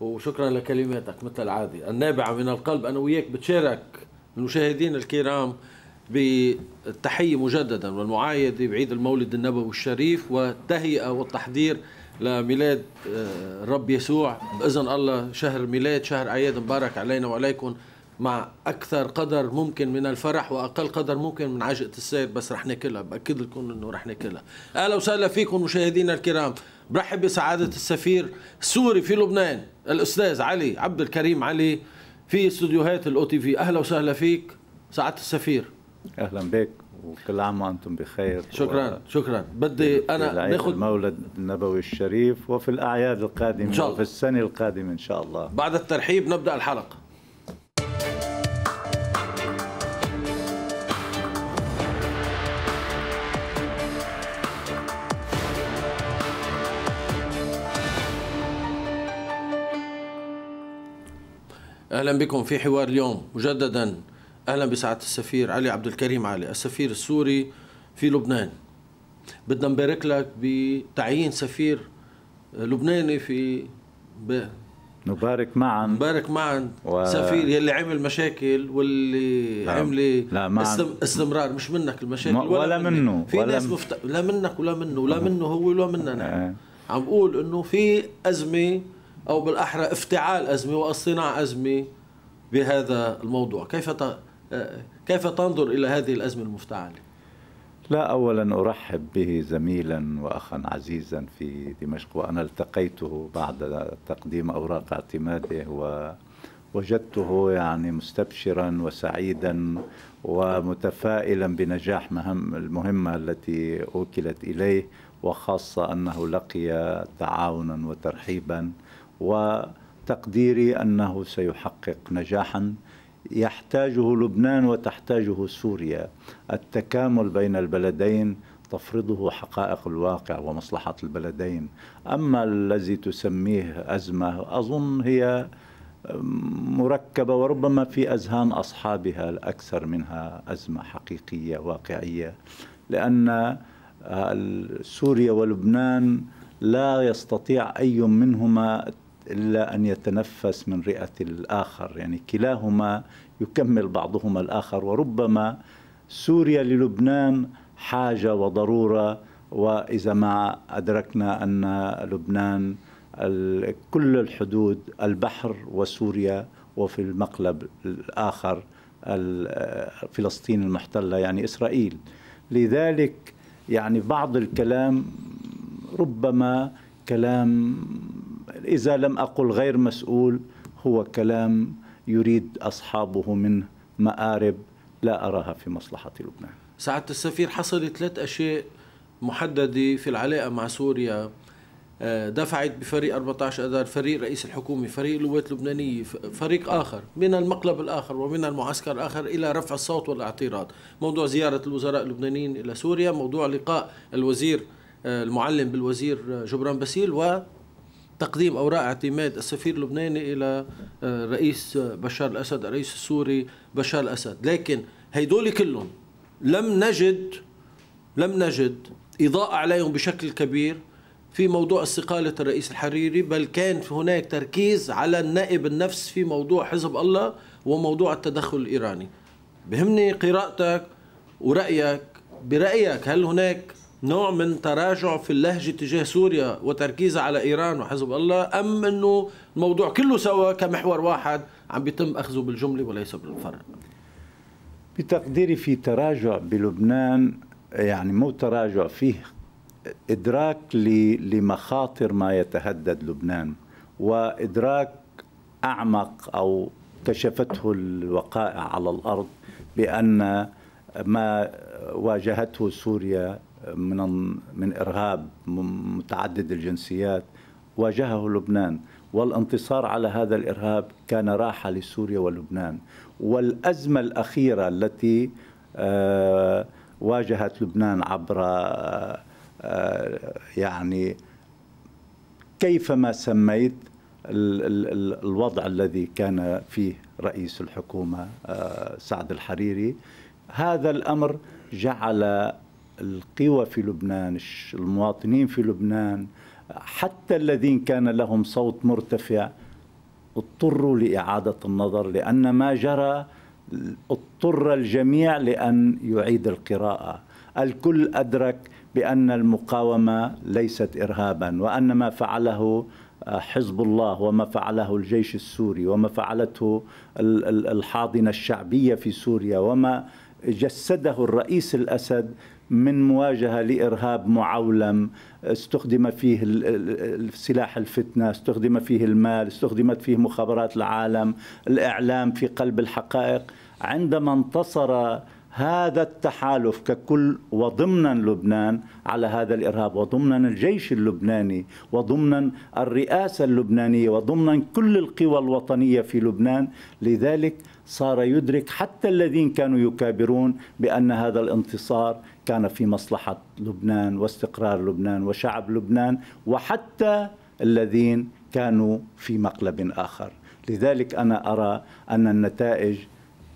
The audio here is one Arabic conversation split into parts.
وشكرا لكلماتك مثل العادة النابعة من القلب أنا وياك بتشارك المشاهدين الكرام بالتحية مجددا والمعايدة بعيد المولد النبوي الشريف والتهيئة والتحضير لميلاد الرب آه، يسوع بإذن الله شهر ميلاد شهر عياد مبارك علينا وعليكم مع أكثر قدر ممكن من الفرح وأقل قدر ممكن من عجقة السير بس رح ناكلها بأكد لكم أنه رح ناكلها أهلا وسهلا فيكم مشاهدينا الكرام برحب بسعادة السفير السوري في لبنان الأستاذ علي عبد الكريم علي في استوديوهات الأو تي في أهلا وسهلا فيك سعادة السفير أهلا بك وكل عام وانتم بخير شكرا و... شكرا بدي انا ناخذ المولد النبوي الشريف وفي الاعياد القادمه إن شاء الله. وفي السنه القادمه ان شاء الله بعد الترحيب نبدا الحلقه اهلا بكم في حوار اليوم مجددا اهلا بسعاده السفير علي عبد الكريم علي السفير السوري في لبنان بدنا نبارك لك بتعيين سفير لبناني في ب... نبارك معا نبارك معا و... سفير يلي عمل مشاكل واللي نعم. لا. عمل لا معن. استم... استمرار مش منك المشاكل ولا, ولا منه في ولا ناس مفت... لا منك ولا منه ولا منه هو ولا منا نحن آه. عم بقول انه في ازمه او بالاحرى افتعال ازمه واصطناع ازمه بهذا الموضوع كيف آه، كيف تنظر إلى هذه الأزمة المفتعلة؟ لا أولا أرحب به زميلا وأخا عزيزا في دمشق وأنا التقيته بعد تقديم أوراق اعتماده و وجدته يعني مستبشرا وسعيدا ومتفائلا بنجاح مهم المهمة التي أوكلت إليه وخاصة أنه لقي تعاونا وترحيبا و تقديري أنه سيحقق نجاحا يحتاجه لبنان وتحتاجه سوريا التكامل بين البلدين تفرضه حقائق الواقع ومصلحة البلدين أما الذي تسميه أزمة أظن هي مركبة وربما في أذهان أصحابها الأكثر منها أزمة حقيقية واقعية لأن سوريا ولبنان لا يستطيع أي منهما إلا أن يتنفس من رئة الآخر يعني كلاهما يكمل بعضهما الآخر وربما سوريا للبنان حاجة وضرورة وإذا ما أدركنا أن لبنان كل الحدود البحر وسوريا وفي المقلب الآخر فلسطين المحتلة يعني إسرائيل لذلك يعني بعض الكلام ربما كلام إذا لم أقل غير مسؤول هو كلام يريد أصحابه منه مآرب لا أراها في مصلحة لبنان سعادة السفير حصل ثلاث أشياء محددة في العلاقة مع سوريا آه، دفعت بفريق 14 أذار فريق رئيس الحكومة فريق القوات اللبنانية فريق آخر من المقلب الآخر ومن المعسكر الآخر إلى رفع الصوت والاعتراض موضوع زيارة الوزراء اللبنانيين إلى سوريا موضوع لقاء الوزير آه، المعلم بالوزير آه، جبران باسيل و تقديم أوراق اعتماد السفير اللبناني إلى آه، رئيس بشار الأسد الرئيس السوري بشار الأسد لكن هيدول كلهم لم نجد لم نجد إضاءة عليهم بشكل كبير في موضوع استقالة الرئيس الحريري بل كان هناك تركيز على النائب النفس في موضوع حزب الله وموضوع التدخل الإيراني بهمني قراءتك ورأيك برأيك هل هناك نوع من تراجع في اللهجة تجاه سوريا وتركيزها على إيران وحزب الله أم أنه الموضوع كله سوا كمحور واحد عم بيتم أخذه بالجملة وليس بالفرق بتقديري في تراجع بلبنان يعني مو تراجع فيه إدراك لمخاطر ما يتهدد لبنان وإدراك أعمق أو كشفته الوقائع على الأرض بأن ما واجهته سوريا من من ارهاب متعدد الجنسيات واجهه لبنان والانتصار على هذا الارهاب كان راحه لسوريا ولبنان والازمه الاخيره التي آه، واجهت لبنان عبر آه، آه، يعني كيفما سميت الوضع الذي كان فيه رئيس الحكومه سعد الحريري هذا الامر جعل القوى في لبنان المواطنين في لبنان حتى الذين كان لهم صوت مرتفع اضطروا لإعادة النظر لأن ما جرى اضطر الجميع لأن يعيد القراءة الكل أدرك بأن المقاومة ليست إرهابا وأن ما فعله آه، حزب الله وما فعله الجيش السوري وما فعلته الحاضنة الشعبية في سوريا وما جسده الرئيس الأسد من مواجهة لإرهاب معولم استخدم فيه سلاح الفتنة استخدم فيه المال استخدمت فيه مخابرات العالم الإعلام في قلب الحقائق عندما انتصر هذا التحالف ككل وضمنا لبنان على هذا الارهاب وضمنا الجيش اللبناني وضمنا الرئاسه اللبنانيه وضمنا كل القوى الوطنيه في لبنان لذلك صار يدرك حتى الذين كانوا يكابرون بأن هذا الانتصار كان في مصلحة لبنان واستقرار لبنان وشعب لبنان وحتى الذين كانوا في مقلب آخر لذلك أنا أرى أن النتائج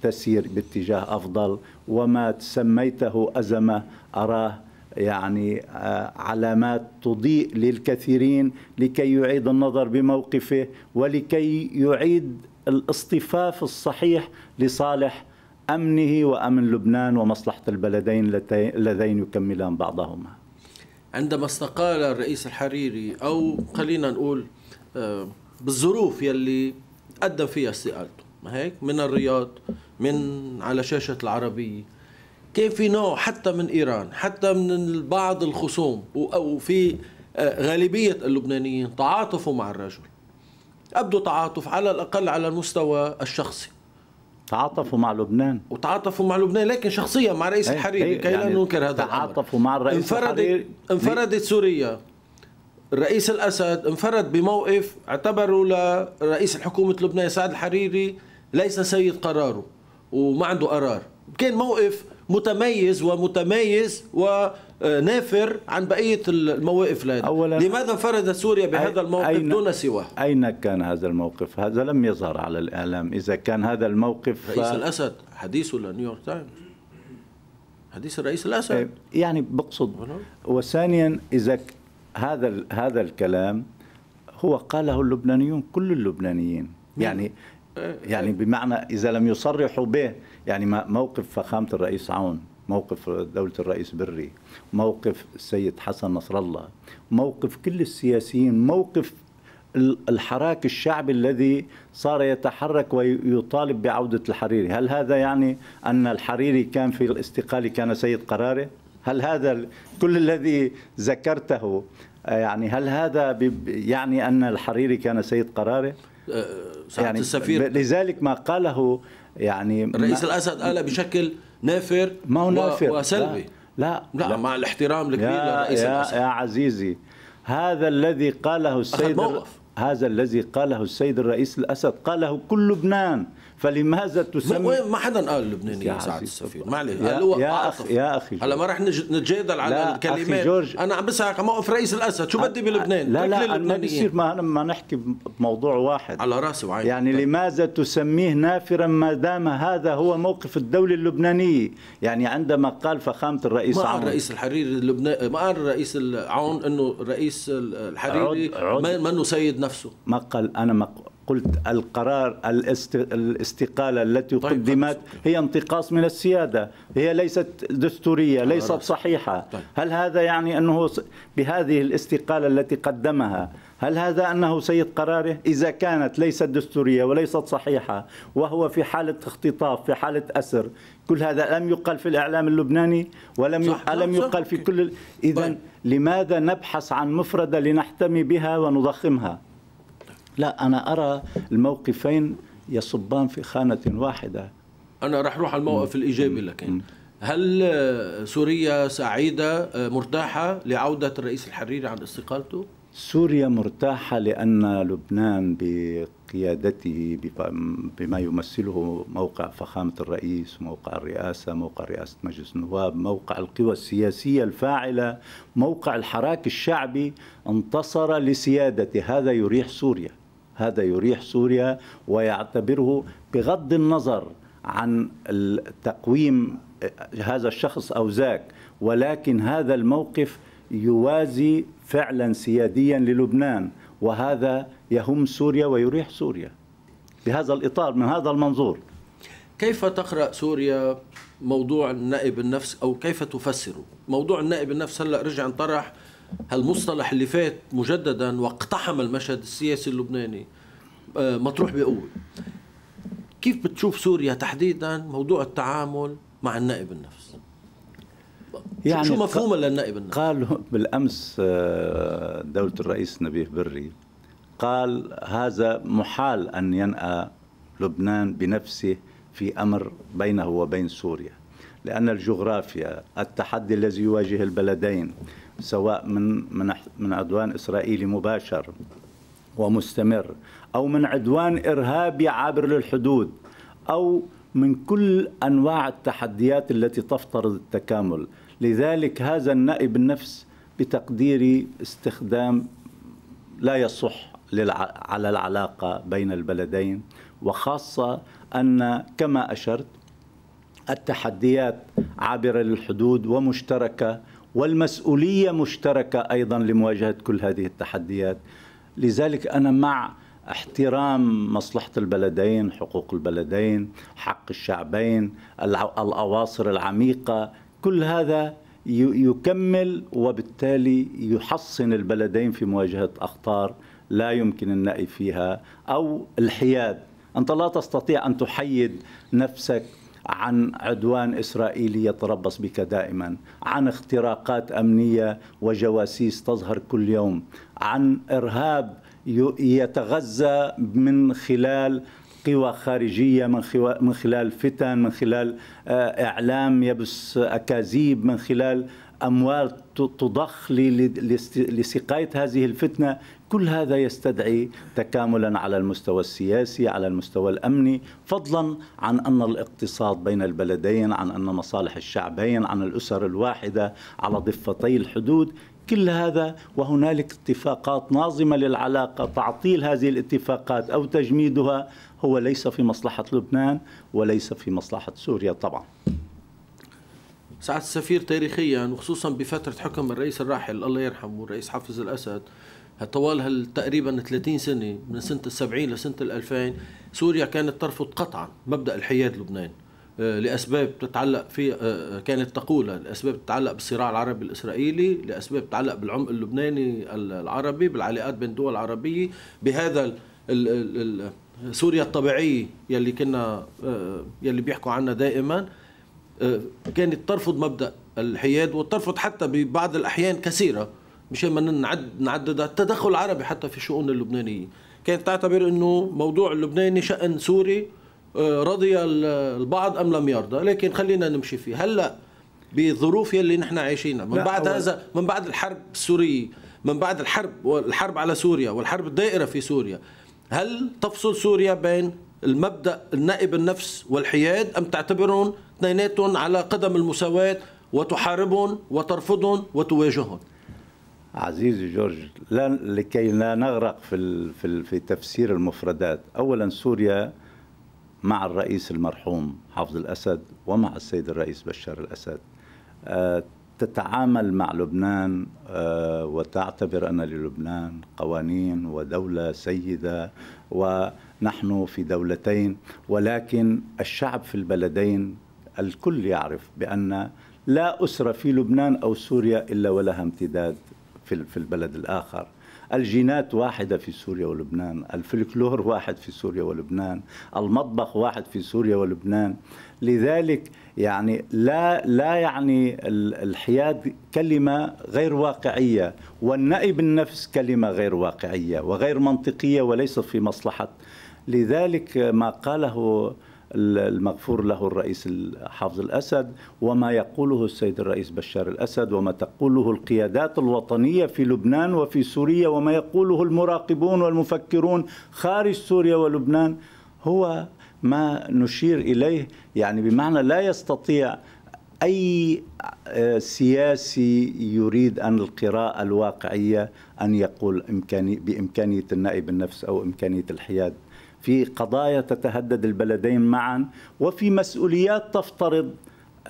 تسير باتجاه أفضل وما سميته أزمة أراه يعني آه، علامات تضيء للكثيرين لكي يعيد النظر بموقفه ولكي يعيد الاصطفاف الصحيح لصالح امنه وامن لبنان ومصلحه البلدين اللذين يكملان بعضهما. عندما استقال الرئيس الحريري او خلينا نقول آه، بالظروف يلي قدم فيها استقالته هيك من الرياض من على شاشه العربيه كان في نوع حتى من ايران حتى من بعض الخصوم وفي آه، غالبيه اللبنانيين تعاطفوا مع الرجل أبدوا تعاطف على الأقل على المستوى الشخصي تعاطفوا مع لبنان وتعاطفوا مع لبنان لكن شخصيا مع رئيس إيه، الحريري إيه، كي يعني لا ننكر هذا تعاطفوا مع الرئيس الحريري انفردت سوريا الرئيس الأسد انفرد بموقف اعتبره لرئيس حكومه لبنان سعد الحريري ليس سيد قراره وما عنده قرار كان موقف متميز ومتميز و آه، نافر عن بقية المواقف لها أولا لماذا فرد سوريا بهذا الموقف أين دون سواه أين كان هذا الموقف هذا لم يظهر على الإعلام إذا كان هذا الموقف رئيس الأسد حديثه لنيويورك تايمز حديث الرئيس الأسد إيه، يعني بقصد وثانيا إذا هذا هذا الكلام هو قاله اللبنانيون كل اللبنانيين يعني آه، يعني آه. بمعنى إذا لم يصرحوا به يعني موقف فخامة الرئيس عون موقف دولة الرئيس بري موقف السيد حسن نصر الله موقف كل السياسيين موقف الحراك الشعبي الذي صار يتحرك ويطالب بعودة الحريري هل هذا يعني أن الحريري كان في الاستقالة كان سيد قراره هل هذا كل الذي ذكرته يعني هل هذا يعني أن الحريري كان سيد قراره يعني السفير لذلك ما قاله يعني الرئيس الاسد قال بشكل نافر ما هو نافر وسلبي لا لا, لا مع الاحترام الكبير للرئيس يا الاسد يا عزيزي هذا الذي قاله السيد هذا الذي قاله السيد الرئيس الاسد قاله كل لبنان فلماذا تسمي ما حدا قال لبناني سعادة السفير معلش قال هو يا أخي يا أخي هلا ما رح نتجادل على الكلمات جورج انا عم بسألك موقف رئيس الأسد شو بدي بلبنان لا لا ما بيصير ما ما نحكي بموضوع واحد على راسي وعيني يعني طيب. لماذا تسميه نافرا ما دام هذا هو موقف الدولة اللبنانية يعني عندما قال فخامة الرئيس ما عون الرئيس الحريري اللبناني ما قال الرئيس العون انه الرئيس الحريري عد عد ما منه سيد نفسه ما قال انا ما قلت القرار الاستقالة التي طيب قدمت هي انتقاص من السيادة هي ليست دستورية ليست صحيحة طيب. هل هذا يعني أنه بهذه الاستقالة التي قدمها هل هذا أنه سيد قراره إذا كانت ليست دستورية وليست صحيحة وهو في حالة اختطاف في حالة أسر كل هذا لم يقل في الإعلام اللبناني ولم صح لم يقل في كل إذا طيب. لماذا نبحث عن مفردة لنحتمي بها ونضخمها لا أنا أرى الموقفين يصبان في خانة واحدة أنا رح أروح على الموقف الإيجابي لكن هل سوريا سعيدة مرتاحة لعودة الرئيس الحريري عن استقالته؟ سوريا مرتاحة لأن لبنان بقيادته بما يمثله موقع فخامة الرئيس موقع الرئاسة موقع رئاسة مجلس النواب موقع القوى السياسية الفاعلة موقع الحراك الشعبي انتصر لسيادته هذا يريح سوريا هذا يريح سوريا ويعتبره بغض النظر عن تقويم هذا الشخص او ذاك ولكن هذا الموقف يوازي فعلا سياديا للبنان وهذا يهم سوريا ويريح سوريا بهذا الاطار من هذا المنظور كيف تقرا سوريا موضوع النائب النفس او كيف تفسره موضوع النائب النفس هلا رجع انطرح هالمصطلح اللي فات مجددا واقتحم المشهد السياسي اللبناني آه، مطروح بقوه كيف بتشوف سوريا تحديدا موضوع التعامل مع النائب النفس يعني شو مفهوم للنائب النفس قال بالامس آه، دوله الرئيس نبيه بري قال هذا محال ان ينأى لبنان بنفسه في امر بينه وبين سوريا لان الجغرافيا التحدي الذي يواجه البلدين سواء من من من عدوان اسرائيلي مباشر ومستمر او من عدوان ارهابي عابر للحدود او من كل انواع التحديات التي تفترض التكامل، لذلك هذا النأي بالنفس بتقديري استخدام لا يصح على العلاقه بين البلدين وخاصه ان كما اشرت التحديات عابره للحدود ومشتركه والمسؤوليه مشتركه ايضا لمواجهه كل هذه التحديات لذلك انا مع احترام مصلحة البلدين حقوق البلدين حق الشعبين الأواصر العميقة كل هذا يكمل وبالتالي يحصن البلدين في مواجهة أخطار لا يمكن النأي فيها أو الحياد أنت لا تستطيع أن تحيد نفسك عن عدوان اسرائيلي يتربص بك دائما، عن اختراقات امنيه وجواسيس تظهر كل يوم، عن ارهاب يتغذى من خلال قوى خارجية من خلال فتن من خلال آه، إعلام يبس أكاذيب من خلال أموال تضخ لسقاية هذه الفتنة كل هذا يستدعي تكاملا على المستوى السياسي على المستوى الامني فضلا عن ان الاقتصاد بين البلدين عن ان مصالح الشعبين عن الاسر الواحده على ضفتي الحدود كل هذا وهنالك اتفاقات ناظمة للعلاقة تعطيل هذه الاتفاقات أو تجميدها هو ليس في مصلحة لبنان وليس في مصلحة سوريا طبعا سعادة السفير تاريخيا وخصوصا بفترة حكم الرئيس الراحل الله يرحمه الرئيس حافظ الأسد طوال هال تقريبا 30 سنه من سنه ال 70 لسنه ال 2000 سوريا كانت ترفض قطعا مبدا الحياد لبنان آه، لاسباب تتعلق في آه، آه، كانت تقولها لاسباب تتعلق بالصراع العربي الاسرائيلي، لاسباب تتعلق بالعمق اللبناني العربي، بالعلاقات بين الدول العربيه، بهذا ال ال سوريا الطبيعيه يلي كنا يلي بيحكوا عنها دائما كانت ترفض مبدا الحياد وترفض حتى ببعض الاحيان كثيره مشان ما نعد نعدد التدخل العربي حتى في الشؤون اللبنانيه كانت تعتبر انه موضوع اللبناني شان سوري آه، رضي البعض ام لم يرضى لكن خلينا نمشي فيه هلا بظروف يلي نحن عايشينها من بعد هذا من بعد الحرب السوريه من بعد الحرب والحرب على سوريا والحرب الدائره في سوريا هل تفصل سوريا بين المبدا النائب النفس والحياد ام تعتبرهم اثنيناتهم على قدم المساواه وتحاربهم وترفضهم وتواجههم عزيزي جورج لا لكي لا نغرق في في في تفسير المفردات اولا سوريا مع الرئيس المرحوم حافظ الاسد ومع السيد الرئيس بشار الاسد آه، تتعامل مع لبنان آه، وتعتبر ان للبنان قوانين ودوله سيده ونحن في دولتين ولكن الشعب في البلدين الكل يعرف بان لا أسرة في لبنان أو سوريا إلا ولها امتداد في في البلد الاخر الجينات واحدة في سوريا ولبنان الفلكلور واحد في سوريا ولبنان المطبخ واحد في سوريا ولبنان لذلك يعني لا لا يعني الحياد كلمة غير واقعية والنأي بالنفس كلمة غير واقعية وغير منطقية وليس في مصلحة لذلك ما قاله المغفور له الرئيس حافظ الأسد وما يقوله السيد الرئيس بشار الأسد وما تقوله القيادات الوطنية في لبنان وفي سوريا وما يقوله المراقبون والمفكرون خارج سوريا ولبنان هو ما نشير إليه يعني بمعنى لا يستطيع أي آه، سياسي يريد أن القراءة الواقعية أن يقول بإمكانية النائب النفس أو إمكانية الحياد في قضايا تتهدد البلدين معا وفي مسؤوليات تفترض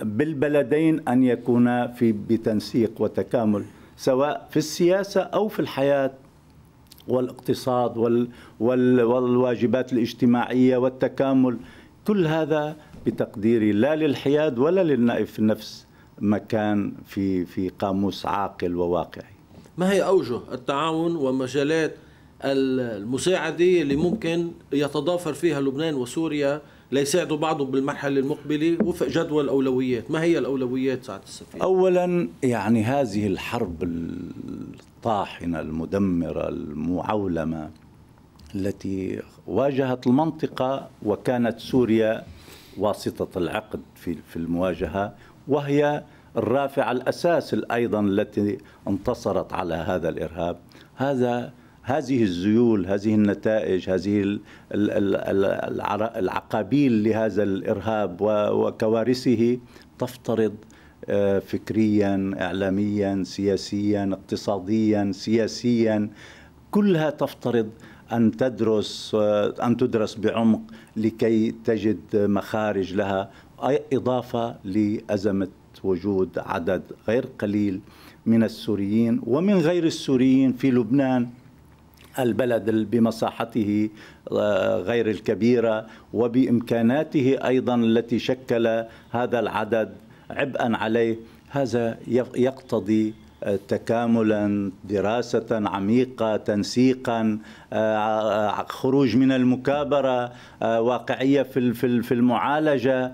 بالبلدين ان يكونا في بتنسيق وتكامل سواء في السياسه او في الحياه والاقتصاد والواجبات الاجتماعيه والتكامل كل هذا بتقديري لا للحياد ولا للنائب في النفس مكان في في قاموس عاقل وواقعي ما هي اوجه التعاون ومجالات المساعدة اللي ممكن يتضافر فيها لبنان وسوريا ليساعدوا بعضهم بالمرحلة المقبلة وفق جدول الأولويات ما هي الأولويات سعادة السفير؟ أولا يعني هذه الحرب الطاحنة المدمرة المعولمة التي واجهت المنطقة وكانت سوريا واسطة العقد في في المواجهة وهي الرافعة الأساس أيضا التي انتصرت على هذا الإرهاب هذا هذه الزيول هذه النتائج هذه العقابيل لهذا الإرهاب وكوارثه تفترض آه، فكريا إعلاميا سياسيا اقتصاديا سياسيا كلها تفترض أن تدرس آه، أن تدرس بعمق لكي تجد مخارج لها إضافة لأزمة وجود عدد غير قليل من السوريين ومن غير السوريين في لبنان البلد بمساحته آه، غير الكبيرة وبإمكاناته أيضا التي شكل هذا العدد عبئا عليه هذا يقتضي آه، تكاملا دراسة عميقة تنسيقا آه، خروج من المكابرة واقعية في المعالجة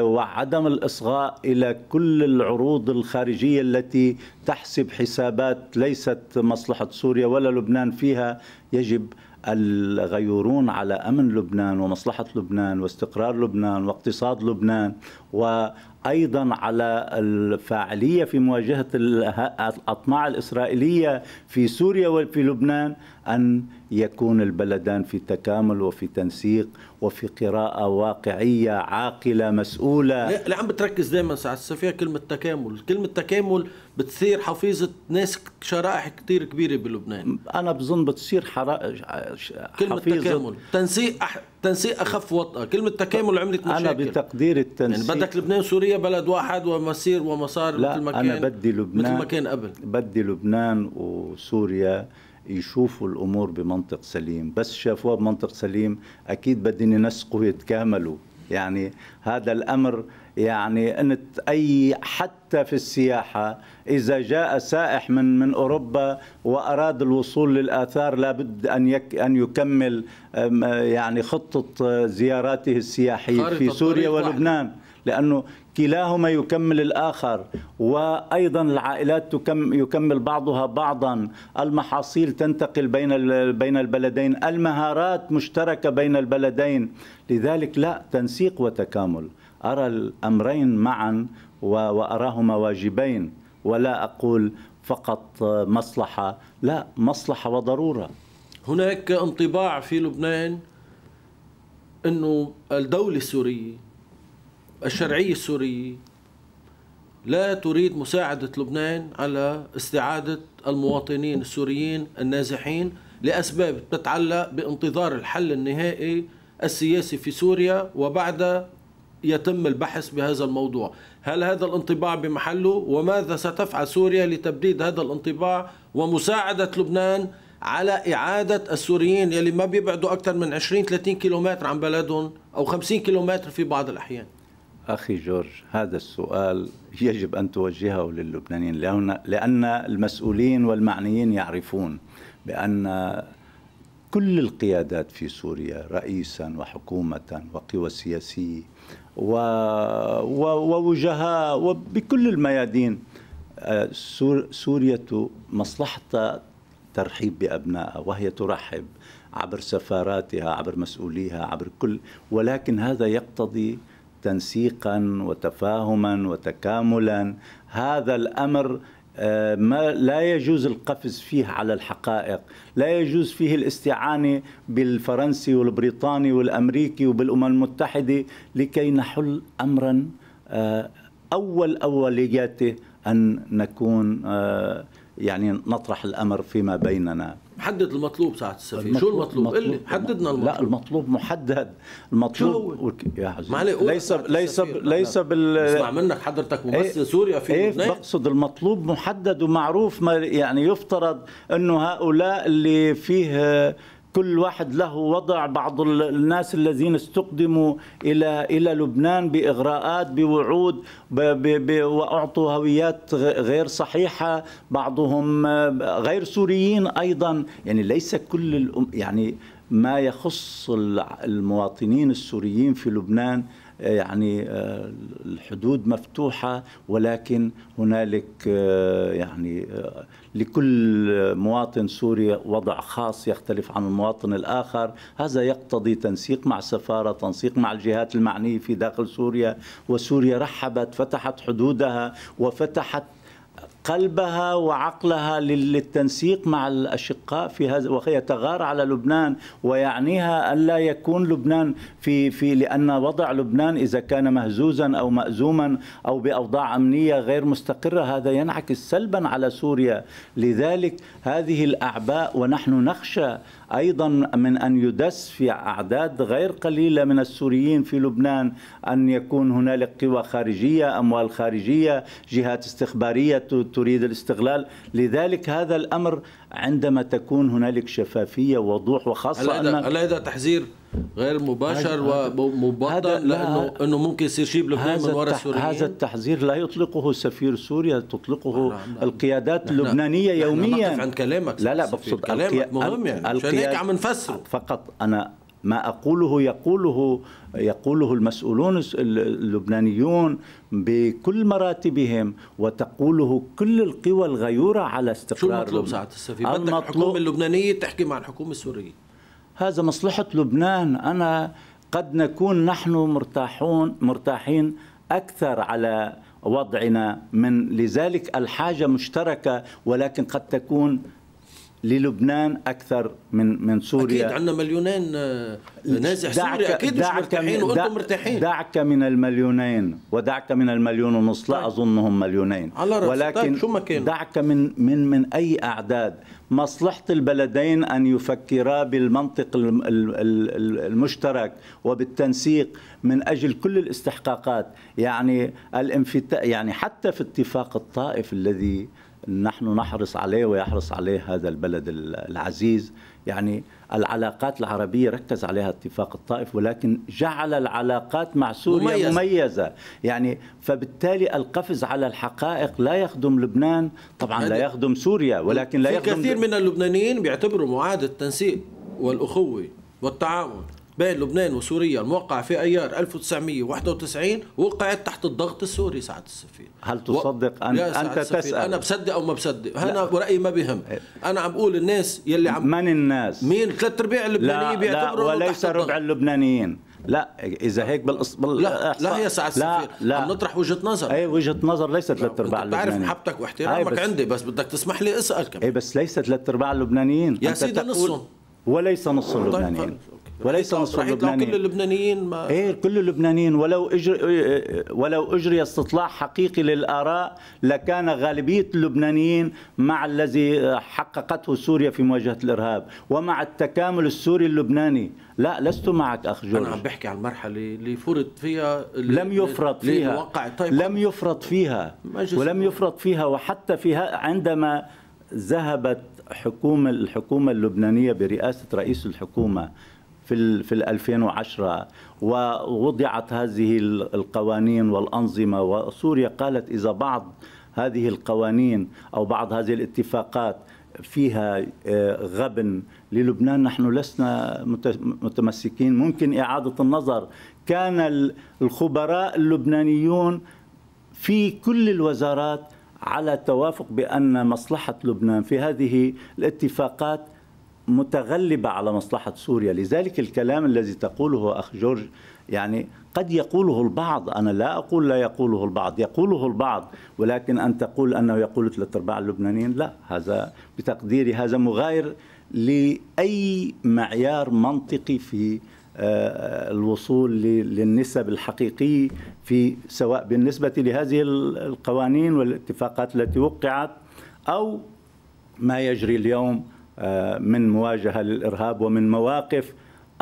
وعدم الإصغاء إلى كل العروض الخارجية التي تحسب حسابات ليست مصلحة سوريا ولا لبنان فيها يجب الغيورون على امن لبنان ومصلحه لبنان واستقرار لبنان واقتصاد لبنان وايضا على الفاعليه في مواجهه الاطماع الاسرائيليه في سوريا وفي لبنان ان يكون البلدان في تكامل وفي تنسيق وفي قراءة واقعية عاقلة مسؤولة اللي عم بتركز دائما سعد فيها كلمة تكامل كلمة تكامل بتصير حفيظة ناس شرائح كتير كبيرة بلبنان أنا بظن بتصير حرائق كلمة تكامل تنسيق أح... تنسيق أخف وطأة كلمة تكامل عملت مشاكل أنا بتقدير التنسيق يعني بدك لبنان وسوريا بلد واحد ومسير ومسار لا مثل ما كان أنا بدي لبنان مثل ما كان قبل بدي لبنان وسوريا يشوفوا الامور بمنطق سليم بس شافوها بمنطق سليم اكيد بدهم ينسقوا يتكاملوا يعني هذا الامر يعني انت اي حتى في السياحه اذا جاء سائح من من اوروبا واراد الوصول للاثار لابد ان يك ان يكمل يعني خطه زياراته السياحيه في سوريا ولبنان لانه كلاهما يكمل الآخر وأيضا العائلات يكمل بعضها بعضا المحاصيل تنتقل بين بين البلدين المهارات مشتركة بين البلدين لذلك لا تنسيق وتكامل أرى الأمرين معا وأراهما واجبين ولا أقول فقط مصلحة لا مصلحة وضرورة هناك انطباع في لبنان أنه الدولة السورية الشرعية السورية لا تريد مساعدة لبنان على استعادة المواطنين السوريين النازحين لأسباب تتعلق بانتظار الحل النهائي السياسي في سوريا وبعد يتم البحث بهذا الموضوع هل هذا الانطباع بمحله وماذا ستفعل سوريا لتبديد هذا الانطباع ومساعدة لبنان على إعادة السوريين يلي ما بيبعدوا أكثر من 20-30 كيلومتر عن بلدهم أو 50 كيلومتر في بعض الأحيان أخي جورج هذا السؤال يجب أن توجهه للبنانيين لأن المسؤولين والمعنيين يعرفون بأن كل القيادات في سوريا رئيسا وحكومة وقوى سياسية و... ووجهاء وبكل الميادين سوريا مصلحتها ترحيب بأبنائها وهي ترحب عبر سفاراتها عبر مسؤوليها عبر كل ولكن هذا يقتضي تنسيقا وتفاهما وتكاملا هذا الامر آه، ما لا يجوز القفز فيه على الحقائق لا يجوز فيه الاستعانة بالفرنسي والبريطاني والأمريكي وبالأمم المتحدة لكي نحل أمرا آه، أول أولياته أن نكون آه، يعني نطرح الأمر فيما بيننا حدد المطلوب ساعة السفير شو المطلوب؟ قل لي حددنا المطلوب لا المطلوب محدد المطلوب شو هو؟ يا عزيز ليس ليس ليس بال اسمع منك حضرتك ممثل ايه سوريا في ايه لبنان بقصد المطلوب محدد ومعروف ما يعني يفترض انه هؤلاء اللي فيه كل واحد له وضع بعض الناس الذين استقدموا الى الى لبنان باغراءات بوعود واعطوا هويات غير صحيحه بعضهم آه، غير سوريين ايضا يعني ليس كل الأم يعني ما يخص المواطنين السوريين في لبنان آه، يعني آه، الحدود مفتوحه ولكن هنالك يعني لكل مواطن سوري وضع خاص يختلف عن المواطن الآخر هذا يقتضي تنسيق مع السفارة تنسيق مع الجهات المعنية في داخل سوريا وسوريا رحبت فتحت حدودها وفتحت قلبها وعقلها للتنسيق مع الأشقاء في هذا ويتغار على لبنان ويعنيها ألا يكون لبنان في في لأن وضع لبنان إذا كان مهزوزا أو مأزوما أو بأوضاع أمنية غير مستقرة هذا ينعكس سلبا على سوريا لذلك هذه الأعباء ونحن نخشى ايضا من ان يدس في اعداد غير قليله من السوريين في لبنان ان يكون هنالك قوى خارجيه، اموال خارجيه، جهات استخباريه تريد الاستغلال، لذلك هذا الامر عندما تكون هنالك شفافيه ووضوح وخاصه هل هذا, هذا تحذير غير مباشر ومبطئ لانه انه ممكن يصير شيء بلبنان من وراء السوريين هذا التحذير لا يطلقه سفير سوريا تطلقه نعم، نعم. القيادات اللبنانيه يوميا نقف عند كلامك لا لا بقصد كلامك مهم يعني عشان هيك عم نفسره فقط انا ما أقوله يقوله يقوله المسؤولون اللبنانيون بكل مراتبهم وتقوله كل القوى الغيورة على استقرار شو المطلوب ساعة السفير بدك الحكومة اللبنانية تحكي مع الحكومة السورية هذا مصلحة لبنان أنا قد نكون نحن مرتاحون مرتاحين أكثر على وضعنا من لذلك الحاجة مشتركة ولكن قد تكون للبنان اكثر من من سوريا اكيد عندنا مليونين آه، نازح سوري اكيد مش مرتاحين وانتم مرتاحين دعك من المليونين ودعك من المليون ونص لا طيب. اظنهم مليونين على رأس طيب، ولكن شو ما كانوا دعك من من من اي اعداد مصلحة البلدين أن يفكرا بالمنطق المشترك وبالتنسيق من أجل كل الاستحقاقات يعني الانفتاح يعني حتى في اتفاق الطائف الذي نحن نحرص عليه ويحرص عليه هذا البلد العزيز يعني العلاقات العربية ركز عليها اتفاق الطائف ولكن جعل العلاقات مع سوريا مميزة, مميزة. يعني فبالتالي القفز على الحقائق لا يخدم لبنان طبعا لا يعني يخدم سوريا ولكن لا يخدم كثير من اللبنانيين بيعتبروا معاهدة التنسيق والأخوة والتعاون بين لبنان وسوريا الموقع في ايار 1991 وقعت تحت الضغط السوري سعد السفير هل تصدق ان انت تسال انا بصدق او ما بصدق انا رايي ما بهم إيه. انا عم بقول الناس يلي عم من الناس مين ثلاث ارباع اللبنانيين بيعتبروا لا وليس ربع اللبنانيين لا اذا هيك بالاص لا لا يا سعد لا لا عم نطرح وجهه نظر اي وجهه نظر ليست ثلاث ارباع بتعرف محبتك واحترامك إيه، عندي بس بدك تسمح لي اسال كمان اي بس ليست ثلاث ارباع اللبنانيين يا سيدي نصهم وليس نص طيب، اللبنانيين وليس نصف اللبنانيين كل اللبنانيين ما ايه كل اللبنانيين ولو اجري إيه، ولو اجري استطلاع حقيقي للاراء لكان غالبيه اللبنانيين مع الذي حققته سوريا في مواجهه الارهاب ومع التكامل السوري اللبناني لا لست معك اخ جورج انا عم بحكي عن المرحله اللي فرض فيها لم يفرض فيها طيب لم يفرض فيها ولم يفرض فيها وحتى فيها عندما ذهبت حكومة الحكومة اللبنانية برئاسة رئيس الحكومة في في 2010 ووضعت هذه القوانين والأنظمة وسوريا قالت إذا بعض هذه القوانين أو بعض هذه الاتفاقات فيها آه، غبن للبنان نحن لسنا متمسكين ممكن إعادة النظر كان الخبراء اللبنانيون في كل الوزارات على توافق بأن مصلحة لبنان في هذه الاتفاقات متغلبة على مصلحة سوريا لذلك الكلام الذي تقوله أخ جورج يعني قد يقوله البعض أنا لا أقول لا يقوله البعض يقوله البعض ولكن أن تقول أنه يقول ثلاثة أرباع اللبنانيين لا هذا بتقديري هذا مغاير لأي معيار منطقي في آه، الوصول للنسب الحقيقية في سواء بالنسبة لهذه القوانين والاتفاقات التي وقعت أو ما يجري اليوم من مواجهه للارهاب ومن مواقف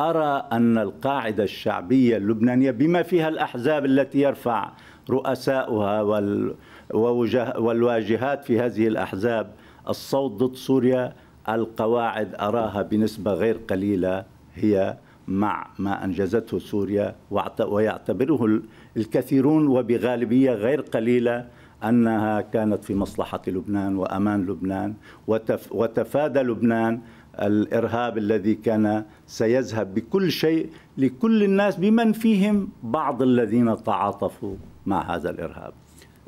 ارى ان القاعده الشعبيه اللبنانيه بما فيها الاحزاب التي يرفع رؤساؤها والواجهات في هذه الاحزاب الصوت ضد سوريا القواعد اراها بنسبه غير قليله هي مع ما انجزته سوريا ويعتبره الكثيرون وبغالبيه غير قليله انها كانت في مصلحه لبنان وامان لبنان وتف وتفادى لبنان الارهاب الذي كان سيذهب بكل شيء لكل الناس بمن فيهم بعض الذين تعاطفوا مع هذا الارهاب.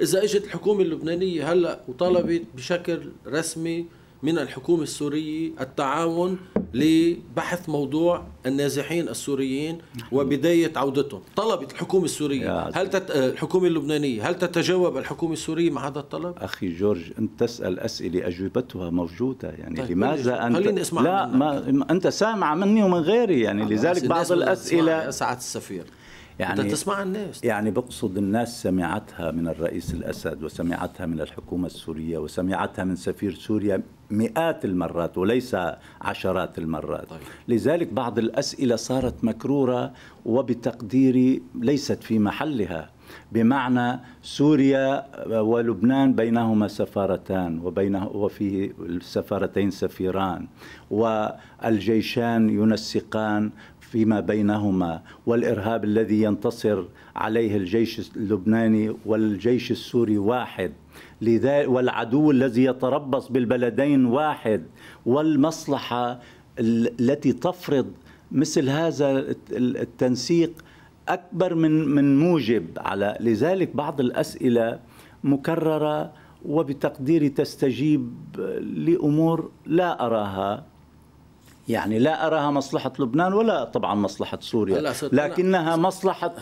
اذا اجت الحكومه اللبنانيه هلا وطلبت بشكل رسمي من الحكومه السوريه التعاون لبحث موضوع النازحين السوريين وبداية عودتهم طلبت الحكومة السورية هل تت... الحكومة اللبنانية هل تتجاوب الحكومة السورية مع هذا الطلب؟ أخي جورج أنت تسأل أسئلة أجوبتها موجودة يعني طيب لماذا أنت خليني أسمع لا منك. ما... أنت سامعة مني ومن غيري يعني لذلك بعض الأسئلة سعادة السفير يعني انت تسمع الناس يعني بقصد الناس سمعتها من الرئيس الاسد وسمعتها من الحكومه السوريه وسمعتها من سفير سوريا مئات المرات وليس عشرات المرات طيب. لذلك بعض الاسئله صارت مكروره وبتقديري ليست في محلها بمعنى سوريا ولبنان بينهما سفارتان وبينه وفيه السفارتين سفيران والجيشان ينسقان فيما بينهما والارهاب الذي ينتصر عليه الجيش اللبناني والجيش السوري واحد والعدو الذي يتربص بالبلدين واحد والمصلحه التي تفرض مثل هذا التنسيق اكبر من من موجب على لذلك بعض الاسئله مكرره وبتقديري تستجيب لامور لا اراها يعني لا أراها مصلحة لبنان ولا طبعا مصلحة سوريا لكنها مصلحة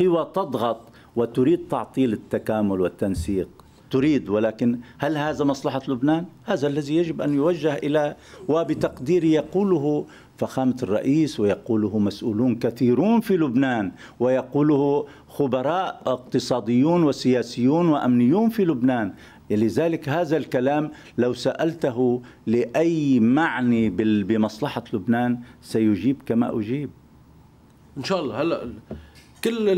قوى تضغط وتريد تعطيل التكامل والتنسيق تريد ولكن هل هذا مصلحة لبنان؟ هذا الذي يجب أن يوجه إلى وبتقدير يقوله فخامة الرئيس ويقوله مسؤولون كثيرون في لبنان ويقوله خبراء اقتصاديون وسياسيون وأمنيون في لبنان لذلك هذا الكلام لو سألته لأي معني بمصلحة لبنان سيجيب كما أجيب إن شاء الله هلأ كل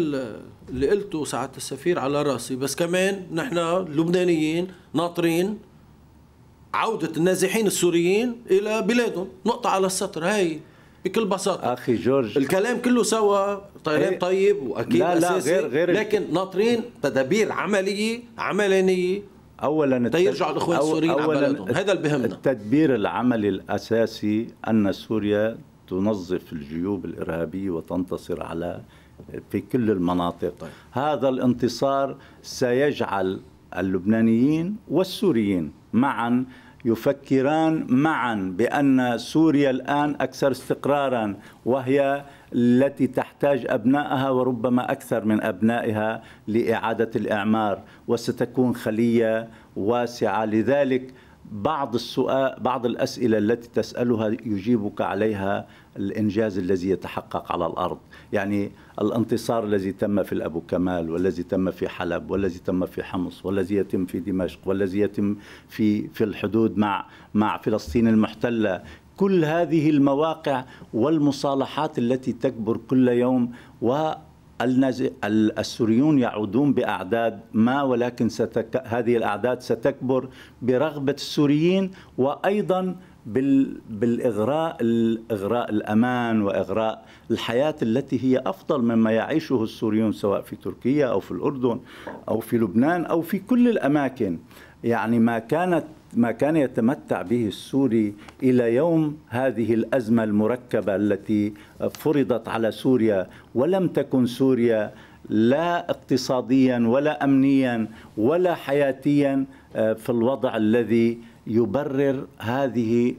اللي قلته سعادة السفير على راسي بس كمان نحن اللبنانيين ناطرين عودة النازحين السوريين إلى بلادهم نقطة على السطر هاي بكل بساطة أخي جورج الكلام كله سوا كلام إيه. طيب وأكيد لا لا أساسي غير غير لكن ناطرين تدابير عملية عملانية اولا يرجع الاخوان السوريين على بلدهم هذا اللي بهمنا التدبير العملي الاساسي ان سوريا تنظف الجيوب الارهابيه وتنتصر على في كل المناطق طيب. هذا الانتصار سيجعل اللبنانيين والسوريين معا يفكران معا بأن سوريا الآن أكثر استقرارا وهي التي تحتاج أبنائها وربما أكثر من أبنائها لإعادة الإعمار وستكون خلية واسعة لذلك بعض السؤال بعض الاسئله التي تسالها يجيبك عليها الانجاز الذي يتحقق على الارض، يعني الانتصار الذي تم في الابو كمال والذي تم في حلب والذي تم في حمص والذي يتم في دمشق والذي يتم في في الحدود مع مع فلسطين المحتله، كل هذه المواقع والمصالحات التي تكبر كل يوم و السوريون يعودون بأعداد ما ولكن ستك... هذه الأعداد ستكبر برغبة السوريين وأيضا بال... بالإغراء الإغراء الأمان وإغراء الحياة التي هي أفضل مما يعيشه السوريون سواء في تركيا أو في الأردن أو في لبنان أو في كل الأماكن يعني ما كانت ما كان يتمتع به السوري الى يوم هذه الازمه المركبه التي فرضت على سوريا ولم تكن سوريا لا اقتصاديا ولا امنيا ولا حياتيا آه، في الوضع الذي يبرر هذه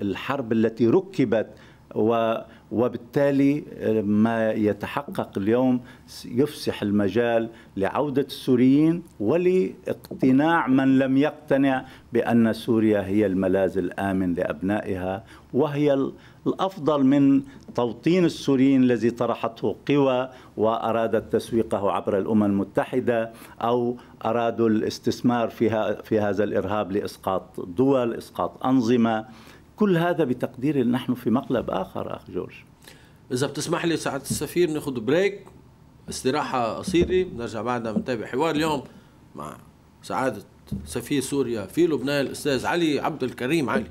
الحرب التي ركبت و وبالتالي آه، ما يتحقق اليوم يفسح المجال لعودة السوريين ولاقتناع من لم يقتنع بأن سوريا هي الملاذ الآمن لأبنائها وهي الأفضل من توطين السوريين الذي طرحته قوى وأرادت تسويقه عبر الأمم المتحدة أو أرادوا الاستثمار في هذا الإرهاب لإسقاط دول إسقاط أنظمة كل هذا بتقديري نحن في مقلب آخر أخ جورج إذا بتسمح لي سعادة السفير ناخذ بريك استراحة قصيرة نرجع بعدها نتابع حوار اليوم مع سعادة سفير سوريا في لبنان الأستاذ علي عبد الكريم علي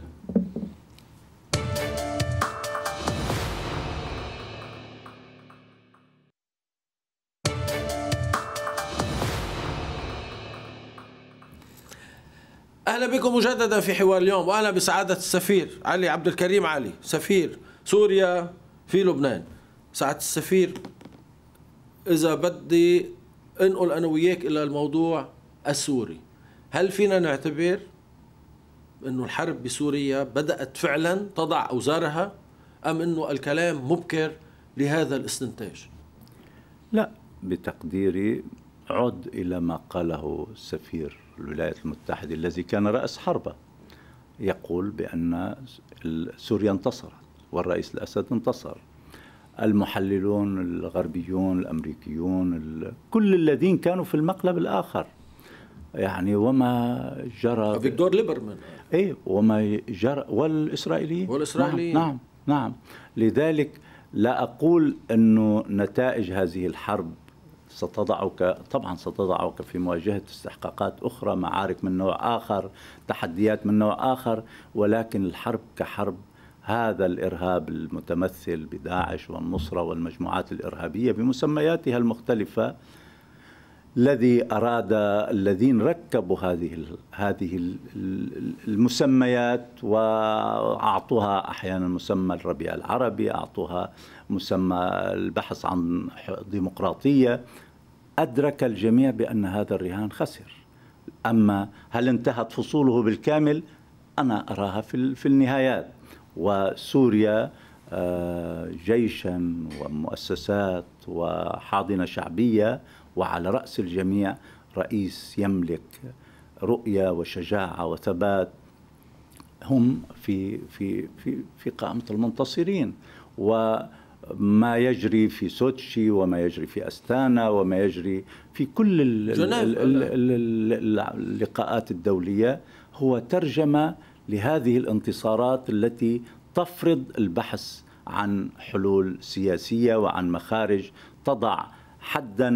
بكم مجددا في حوار اليوم وانا بسعاده السفير علي عبد الكريم علي سفير سوريا في لبنان سعاده السفير اذا بدي انقل انا وياك الى الموضوع السوري هل فينا نعتبر انه الحرب بسوريا بدات فعلا تضع اوزارها ام انه الكلام مبكر لهذا الاستنتاج لا بتقديري عد الى ما قاله السفير الولايات المتحدة الذي كان رأس حربة يقول بأن سوريا انتصرت والرئيس الأسد انتصر المحللون الغربيون الأمريكيون كل الذين كانوا في المقلب الآخر يعني وما جرى فيكتور ليبرمان ايه وما جرى والاسرائيليين والاسرائيليين نعم نعم, نعم. لذلك لا اقول انه نتائج هذه الحرب ستضعك طبعا ستضعك في مواجهة استحقاقات أخرى معارك من نوع آخر تحديات من نوع آخر ولكن الحرب كحرب هذا الإرهاب المتمثل بداعش والنصرة والمجموعات الإرهابية بمسمياتها المختلفة الذي اراد الذين ركبوا هذه هذه المسميات واعطوها احيانا مسمى الربيع العربي اعطوها مسمى البحث عن ديمقراطيه ادرك الجميع بان هذا الرهان خسر اما هل انتهت فصوله بالكامل انا اراها في في النهايات وسوريا آه، جيشا ومؤسسات وحاضنه شعبيه وعلى رأس الجميع رئيس يملك رؤية وشجاعة وثبات هم في في في في قائمة المنتصرين وما يجري في سوتشي وما يجري في أستانا وما يجري في كل اللقاءات الدولية هو ترجمة لهذه الانتصارات التي تفرض البحث عن حلول سياسية وعن مخارج تضع حدا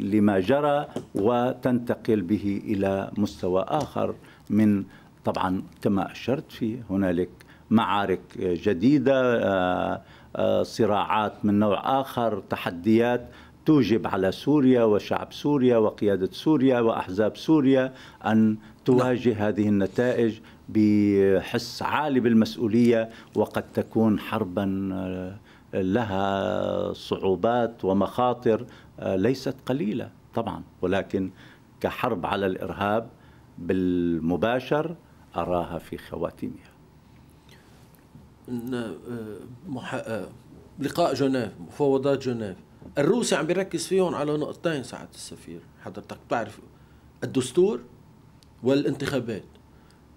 لما جرى وتنتقل به الى مستوى اخر من طبعا كما اشرت في هنالك معارك جديده آه، آه، صراعات من نوع اخر تحديات توجب على سوريا وشعب سوريا وقياده سوريا واحزاب سوريا ان تواجه نعم. هذه النتائج بحس عالي بالمسؤوليه وقد تكون حربا آه، لها صعوبات ومخاطر آه، ليست قليله طبعا ولكن كحرب على الارهاب بالمباشر اراها في خواتيمها. آه، آه، لقاء جنيف مفاوضات جنيف الروسي عم بيركز فيهم على نقطتين ساعة السفير حضرتك بتعرف الدستور والانتخابات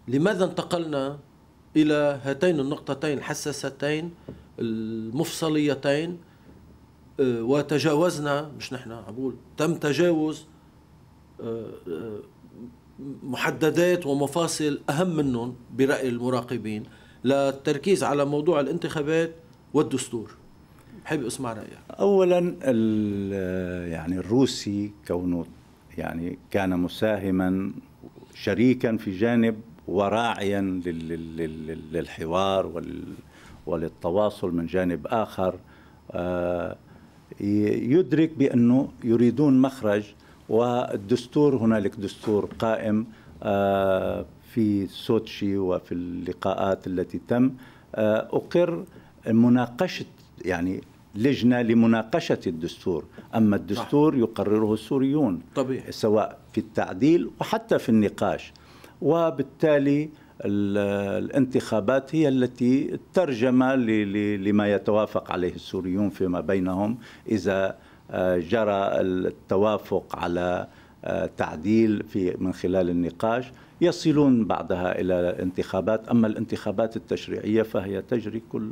لماذا انتقلنا إلى هاتين النقطتين الحساستين المفصليتين آه، وتجاوزنا مش نحن عم بقول تم تجاوز آه، آه، محددات ومفاصل أهم منهم برأي المراقبين للتركيز على موضوع الانتخابات والدستور حابب اسمع رايك اولا يعني الروسي كونه يعني كان مساهما شريكا في جانب وراعيا للحوار وال وللتواصل من جانب آخر آه، يدرك بأنه يريدون مخرج والدستور هنالك دستور قائم آه، في سوتشي وفي اللقاءات التي تم آه، أقر مناقشة يعني لجنه لمناقشه الدستور، اما الدستور يقرره السوريون طبيعي سواء في التعديل وحتى في النقاش، وبالتالي الانتخابات هي التي ترجم لما يتوافق عليه السوريون فيما بينهم إذا آه، جرى التوافق على آه، تعديل في من خلال النقاش يصلون بعدها إلى انتخابات أما الانتخابات التشريعية فهي تجري كل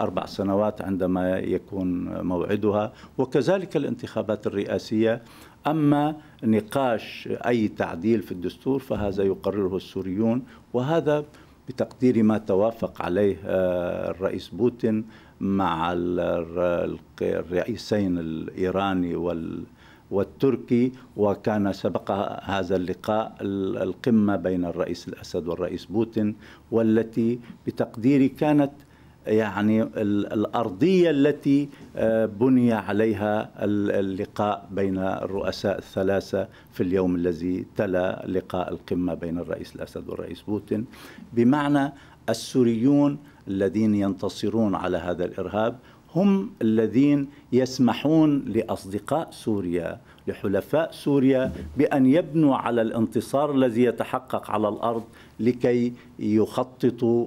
أربع سنوات عندما يكون موعدها وكذلك الانتخابات الرئاسية أما نقاش أي تعديل في الدستور فهذا يقرره السوريون وهذا بتقدير ما توافق عليه آه، الرئيس بوتين مع الرئيسين الإيراني وال والتركي وكان سبق هذا اللقاء القمة بين الرئيس الأسد والرئيس بوتين والتي بتقديري كانت يعني الأرضية التي آه، بني عليها اللقاء بين الرؤساء الثلاثة في اليوم الذي تلا لقاء القمة بين الرئيس الأسد والرئيس بوتين بمعنى السوريون الذين ينتصرون على هذا الإرهاب هم الذين يسمحون لأصدقاء سوريا لحلفاء سوريا بأن يبنوا على الانتصار الذي يتحقق على الأرض لكي يخططوا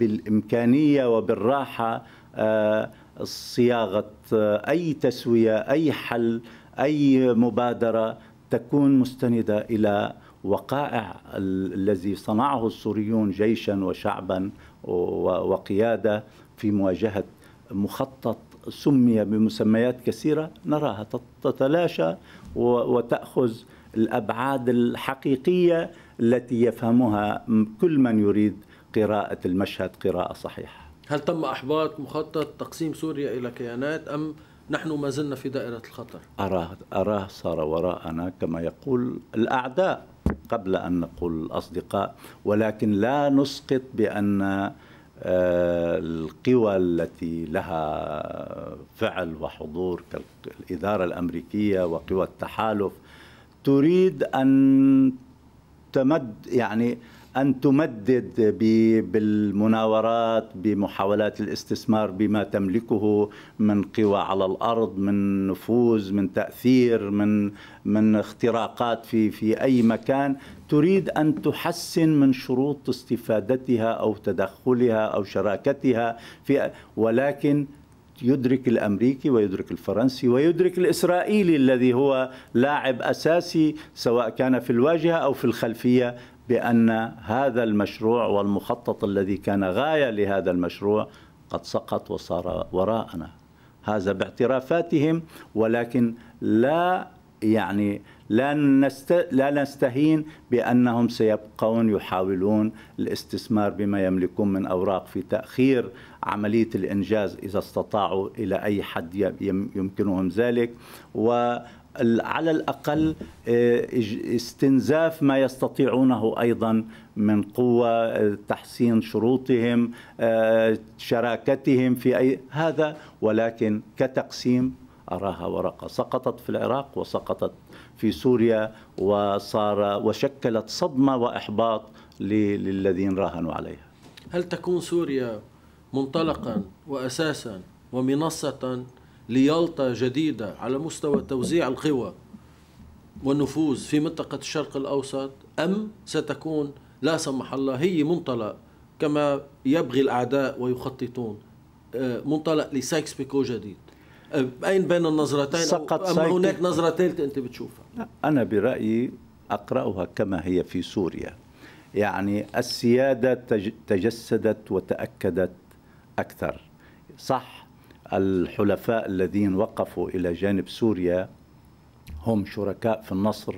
بالإمكانية وبالراحة آه، صياغة آه، أي تسوية أي حل أي مبادرة تكون مستندة إلى وقائع الذي صنعه السوريون جيشا وشعبا وقيادة في مواجهة مخطط سمي بمسميات كثيرة نراها تتلاشى وتأخذ الأبعاد الحقيقية التي يفهمها كل من يريد قراءة المشهد قراءة صحيحة هل تم إحباط مخطط تقسيم سوريا إلى كيانات أم نحن ما زلنا في دائرة الخطر أراه, أراه صار وراءنا كما يقول الأعداء قبل أن نقول الأصدقاء ولكن لا نسقط بأن آه، القوى التي لها فعل وحضور كالإدارة الأمريكية وقوى التحالف تريد أن تمد يعني أن تمدد بالمناورات بمحاولات الاستثمار بما تملكه من قوى على الأرض من نفوذ من تأثير من من اختراقات في في أي مكان تريد أن تحسن من شروط استفادتها أو تدخلها أو شراكتها في ولكن يدرك الامريكي ويدرك الفرنسي ويدرك الاسرائيلي الذي هو لاعب اساسي سواء كان في الواجهه او في الخلفيه بأن هذا المشروع والمخطط الذي كان غاية لهذا المشروع قد سقط وصار وراءنا هذا باعترافاتهم ولكن لا يعني لا, نست... لا نستهين بأنهم سيبقون يحاولون الاستثمار بما يملكون من أوراق في تأخير عملية الإنجاز إذا استطاعوا إلى أي حد يمكنهم ذلك و على الأقل آه، استنزاف ما يستطيعونه أيضا من قوة آه، تحسين شروطهم آه، شراكتهم في أي هذا ولكن كتقسيم أراها ورقة سقطت في العراق وسقطت في سوريا وصار وشكلت صدمة وإحباط للذين راهنوا عليها هل تكون سوريا منطلقا وأساسا ومنصة ليالطة جديدة على مستوى توزيع القوى والنفوذ في منطقة الشرق الأوسط أم ستكون لا سمح الله هي منطلق كما يبغي الأعداء ويخططون آه، منطلق لسايكس بيكو جديد آه، أين بين النظرتين سقط أم هناك نظرة ثالثة أنت بتشوفها أنا برأيي أقرأها كما هي في سوريا يعني السيادة تجسدت وتأكدت أكثر صح الحلفاء الذين وقفوا إلى جانب سوريا هم شركاء في النصر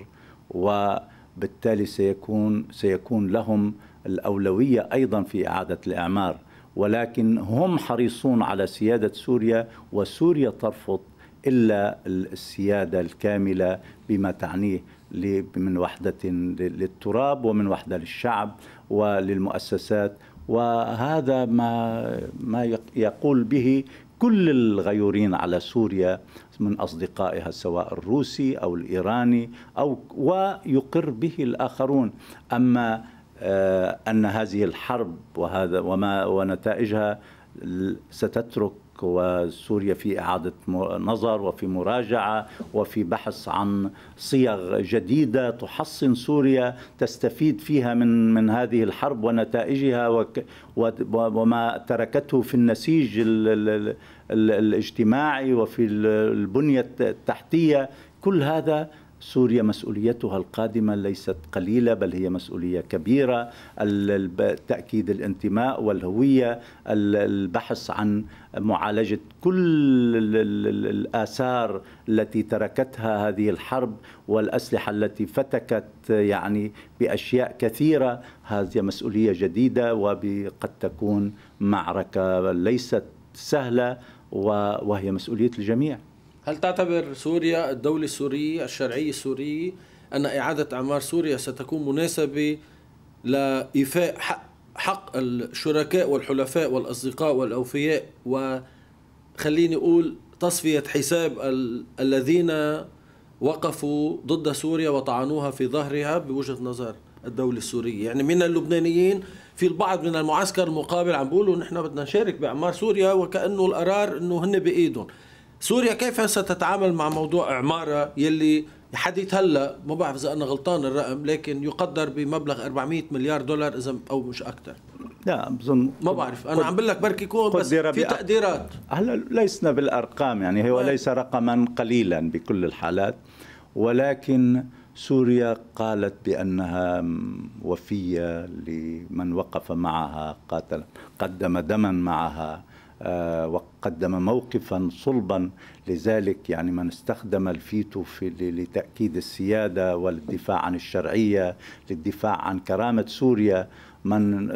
وبالتالي سيكون سيكون لهم الأولوية أيضا في إعادة الإعمار ولكن هم حريصون على سيادة سوريا وسوريا ترفض إلا السيادة الكاملة بما تعنيه من وحدة للتراب ومن وحدة للشعب وللمؤسسات وهذا ما ما يقول به كل الغيورين على سوريا من أصدقائها سواء الروسي أو الإيراني أو ويقر به الآخرون أما آه، أن هذه الحرب وهذا وما ونتائجها ستترك وسوريا في إعادة نظر وفي مراجعة وفي بحث عن صيغ جديدة تحصن سوريا تستفيد فيها من من هذه الحرب ونتائجها وما تركته في النسيج الاجتماعي وفي البنية التحتية كل هذا سوريا مسؤوليتها القادمة ليست قليلة بل هي مسؤولية كبيرة تأكيد الانتماء والهوية البحث عن معالجة كل الآثار التي تركتها هذه الحرب والأسلحة التي فتكت يعني بأشياء كثيرة هذه مسؤولية جديدة وقد تكون معركة ليست سهلة وهي مسؤولية الجميع هل تعتبر سوريا الدولة السورية الشرعية السورية أن إعادة أعمار سوريا ستكون مناسبة لإيفاء حق, حق الشركاء والحلفاء والأصدقاء والأوفياء وخليني أقول تصفية حساب ال الذين وقفوا ضد سوريا وطعنوها في ظهرها بوجهة نظر الدولة السورية يعني من اللبنانيين في البعض من المعسكر المقابل عم بيقولوا نحن بدنا نشارك بأعمار سوريا وكأنه القرار أنه هن بإيدهم سوريا كيف ستتعامل مع موضوع عمارة يلي حديث هلا ما بعرف اذا انا غلطان الرقم لكن يقدر بمبلغ 400 مليار دولار اذا او مش اكثر لا بظن ما بعرف انا عم بقول لك بركي يكون بس في تقديرات هلا ليسنا بالارقام يعني هو نعم. ليس رقما قليلا بكل الحالات ولكن سوريا قالت بانها وفيه لمن وقف معها قاتل قدم دما معها آه، وقدم موقفا صلبا لذلك يعني من استخدم الفيتو في لتأكيد السيادة والدفاع عن الشرعية للدفاع عن كرامة سوريا من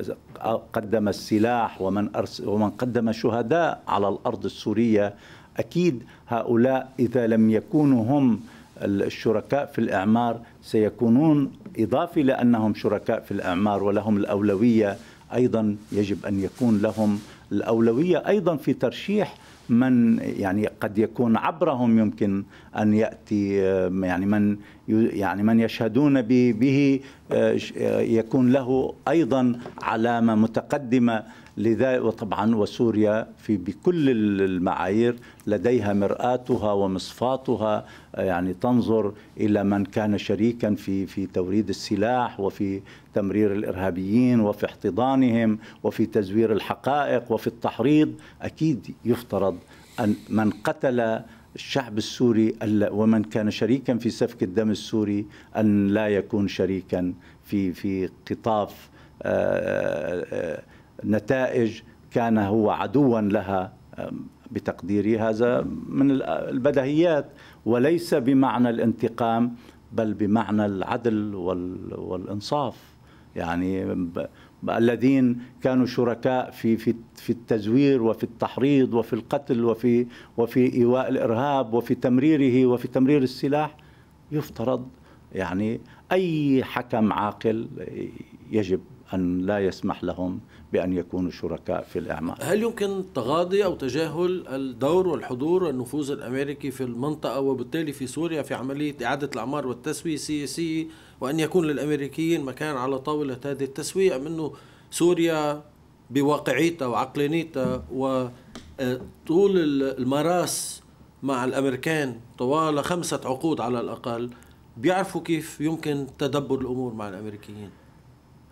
قدم السلاح ومن, ومن قدم شهداء على الأرض السورية أكيد هؤلاء إذا لم يكونوا هم الشركاء في الإعمار سيكونون إضافة لأنهم شركاء في الإعمار ولهم الأولوية أيضا يجب أن يكون لهم الأولوية أيضا في ترشيح من يعني قد يكون عبرهم يمكن ان ياتي آه، يعني من يعني من يشهدون به آه، آه، يكون له ايضا علامه متقدمه لذا وطبعا وسوريا في بكل المعايير لديها مرآتها ومصفاتها يعني تنظر الى من كان شريكا في في توريد السلاح وفي تمرير الارهابيين وفي احتضانهم وفي تزوير الحقائق وفي التحريض اكيد يفترض ان من قتل الشعب السوري ومن كان شريكا في سفك الدم السوري ان لا يكون شريكا في في قطاف آآ آه، آآ آه، نتائج كان هو عدوا لها بتقديري هذا من البدهيات وليس بمعنى الانتقام بل بمعنى العدل والانصاف يعني الذين كانوا شركاء في في في التزوير وفي التحريض وفي القتل وفي وفي ايواء الارهاب وفي تمريره وفي تمرير السلاح يفترض يعني اي حكم عاقل يجب ان لا يسمح لهم بأن يكونوا شركاء في الأعمال هل يمكن تغاضي أو تجاهل الدور والحضور والنفوذ الأمريكي في المنطقة وبالتالي في سوريا في عملية إعادة الأعمار والتسوية السياسية وأن يكون للأمريكيين مكان على طاولة هذه التسوية أم أنه سوريا بواقعيتها وعقلانيتها وطول المراس مع الأمريكان طوال خمسة عقود على الأقل بيعرفوا كيف يمكن تدبر الأمور مع الأمريكيين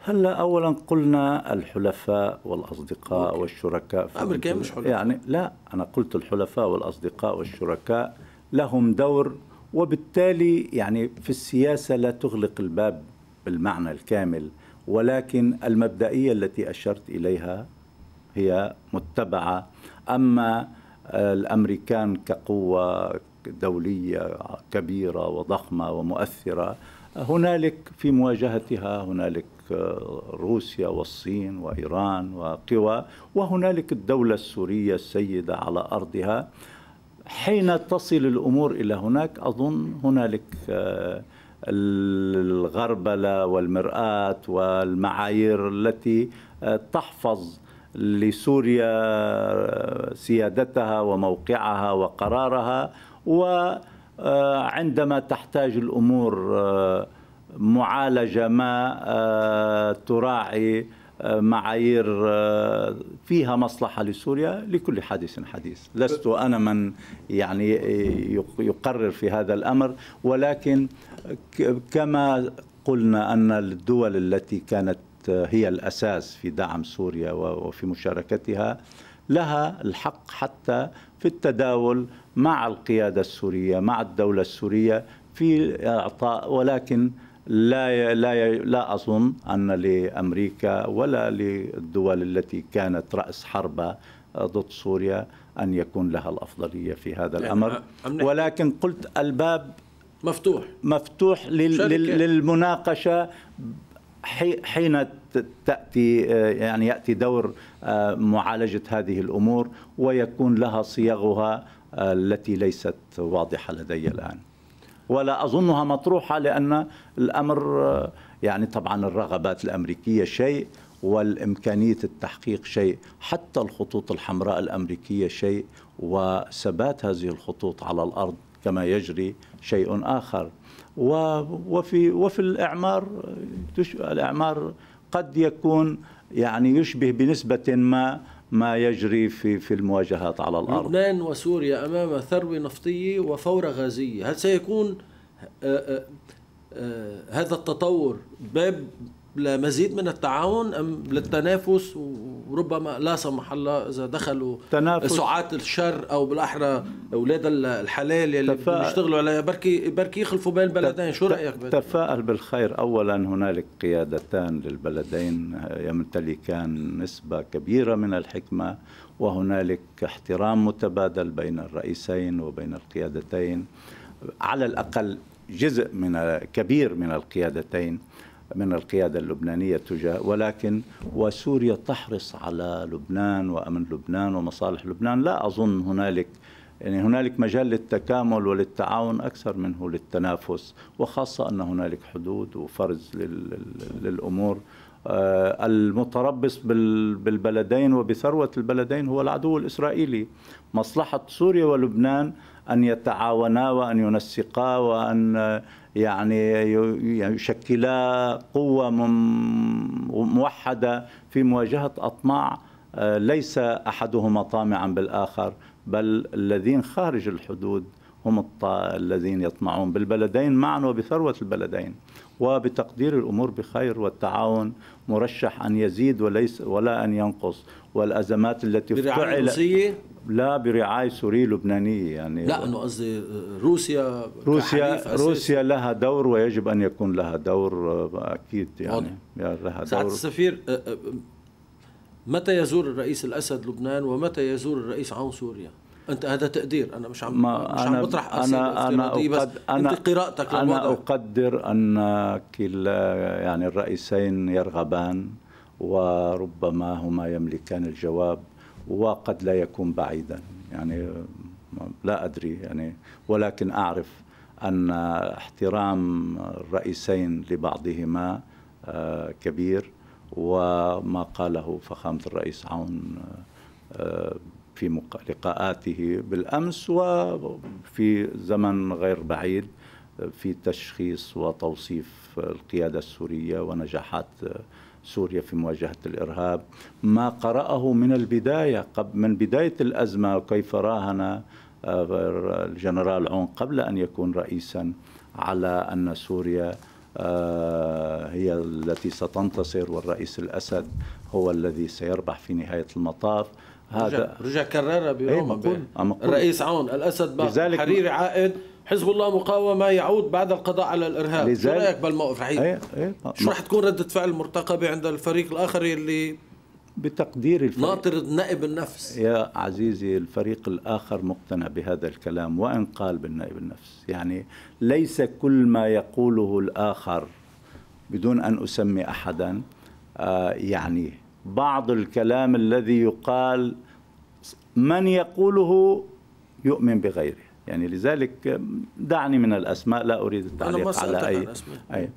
هلا اولا قلنا الحلفاء والاصدقاء أوكي. والشركاء امريكا مش حلفاء يعني لا انا قلت الحلفاء والاصدقاء والشركاء لهم دور وبالتالي يعني في السياسه لا تغلق الباب بالمعنى الكامل ولكن المبدئيه التي اشرت اليها هي متبعه اما الامريكان كقوه دوليه كبيره وضخمه ومؤثره هنالك في مواجهتها هنالك روسيا والصين وايران وقوى وهنالك الدوله السوريه السيده على ارضها حين تصل الامور الى هناك اظن هنالك آه، الغربله والمراه والمعايير التي آه، تحفظ لسوريا آه، سيادتها وموقعها وقرارها وعندما تحتاج الامور معالجه ما آه، تراعي آه، معايير آه، فيها مصلحة لسوريا لكل حادث حديث لست أنا من يعني يقرر في هذا الأمر ولكن كما قلنا أن الدول التي كانت هي الأساس في دعم سوريا وفي مشاركتها لها الحق حتى في التداول مع القيادة السورية مع الدولة السورية في إعطاء ولكن لا لا لا اظن ان لامريكا ولا للدول التي كانت راس حرب ضد سوريا ان يكون لها الافضليه في هذا يعني الامر ولكن قلت الباب مفتوح مفتوح للمناقشه حين تاتي آه، يعني ياتي دور آه، معالجه هذه الامور ويكون لها صيغها آه، التي ليست واضحه لدي الان ولا أظنها مطروحة لأن الأمر يعني طبعا الرغبات الأمريكية شيء والإمكانية التحقيق شيء حتى الخطوط الحمراء الأمريكية شيء وثبات هذه الخطوط على الأرض كما يجري شيء آخر وفي وفي الإعمار الإعمار قد يكون يعني يشبه بنسبة ما ما يجري في في المواجهات على الارض لبنان وسوريا امام ثروه نفطيه وفوره غازيه هل سيكون آآ آه، آآ آه، آه، هذا التطور باب لمزيد من التعاون ام للتنافس وربما لا سمح الله اذا دخلوا تنافس سعاة الشر او بالاحرى اولاد الحلال اللي تفا... بيشتغلوا عليها بركي بركي يخلفوا بين البلدين شو رايك تفاءل بالخير اولا هنالك قيادتان للبلدين يمتلكان نسبه كبيره من الحكمه وهنالك احترام متبادل بين الرئيسين وبين القيادتين على الاقل جزء من كبير من القيادتين من القيادة اللبنانية تجاه ولكن وسوريا تحرص على لبنان وأمن لبنان ومصالح لبنان لا أظن هنالك يعني هنالك مجال للتكامل وللتعاون أكثر منه للتنافس وخاصة أن هنالك حدود وفرز للأمور آه، المتربص بالبلدين وبثروة البلدين هو العدو الإسرائيلي مصلحة سوريا ولبنان أن يتعاونا وأن ينسقا وأن يعني, يعني يشكلا قوة موحدة في مواجهة أطماع آه، ليس أحدهما طامعا بالآخر بل الذين خارج الحدود هم الذين يطمعون بالبلدين معا وبثروة البلدين وبتقدير الأمور بخير والتعاون مرشح أن يزيد وليس ولا أن ينقص والأزمات التي افتعلت لا برعايه سوريه لبنانيه يعني لا انه قصدي روسيا روسيا روسيا لها دور ويجب ان يكون لها دور آه، اكيد يعني, لها دور سعاده السفير آه، آه، متى يزور الرئيس الاسد لبنان ومتى يزور الرئيس عون سوريا؟ انت هذا تقدير انا مش عم ما مش عم بطرح انا انا أقد... بس أنا انت قراءتك للوضع انا اقدر ان كلا يعني الرئيسين يرغبان وربما هما يملكان الجواب وقد لا يكون بعيدا يعني لا أدري يعني ولكن أعرف أن احترام الرئيسين لبعضهما آه، كبير وما قاله فخامة الرئيس عون آه، في لقاءاته بالأمس وفي زمن غير بعيد آه، في تشخيص وتوصيف القيادة السورية ونجاحات سوريا في مواجهة الإرهاب ما قرأه من البداية من بداية الأزمة وكيف راهن آه، الجنرال عون قبل أن يكون رئيسا على أن سوريا آه، هي التي ستنتصر والرئيس الأسد هو الذي سيربح في نهاية المطاف هذا رجع كررها بروما إيه، الرئيس عون الأسد لذلك حريري عائد حزب الله مقاومه يعود بعد القضاء على الارهاب شو رايك بالموقف رحيل أي... أي... شو راح تكون رده فعل مرتقبه عند الفريق الاخر اللي بتقدير الفريق ناطر نائب النفس يا عزيزي الفريق الآخر مقتنع بهذا الكلام وإن قال بالنائب النفس يعني ليس كل ما يقوله الآخر بدون أن أسمي أحدا آه، يعني بعض الكلام الذي يقال من يقوله يؤمن بغيره يعني لذلك دعني من الأسماء لا أريد التعليق على أي, أي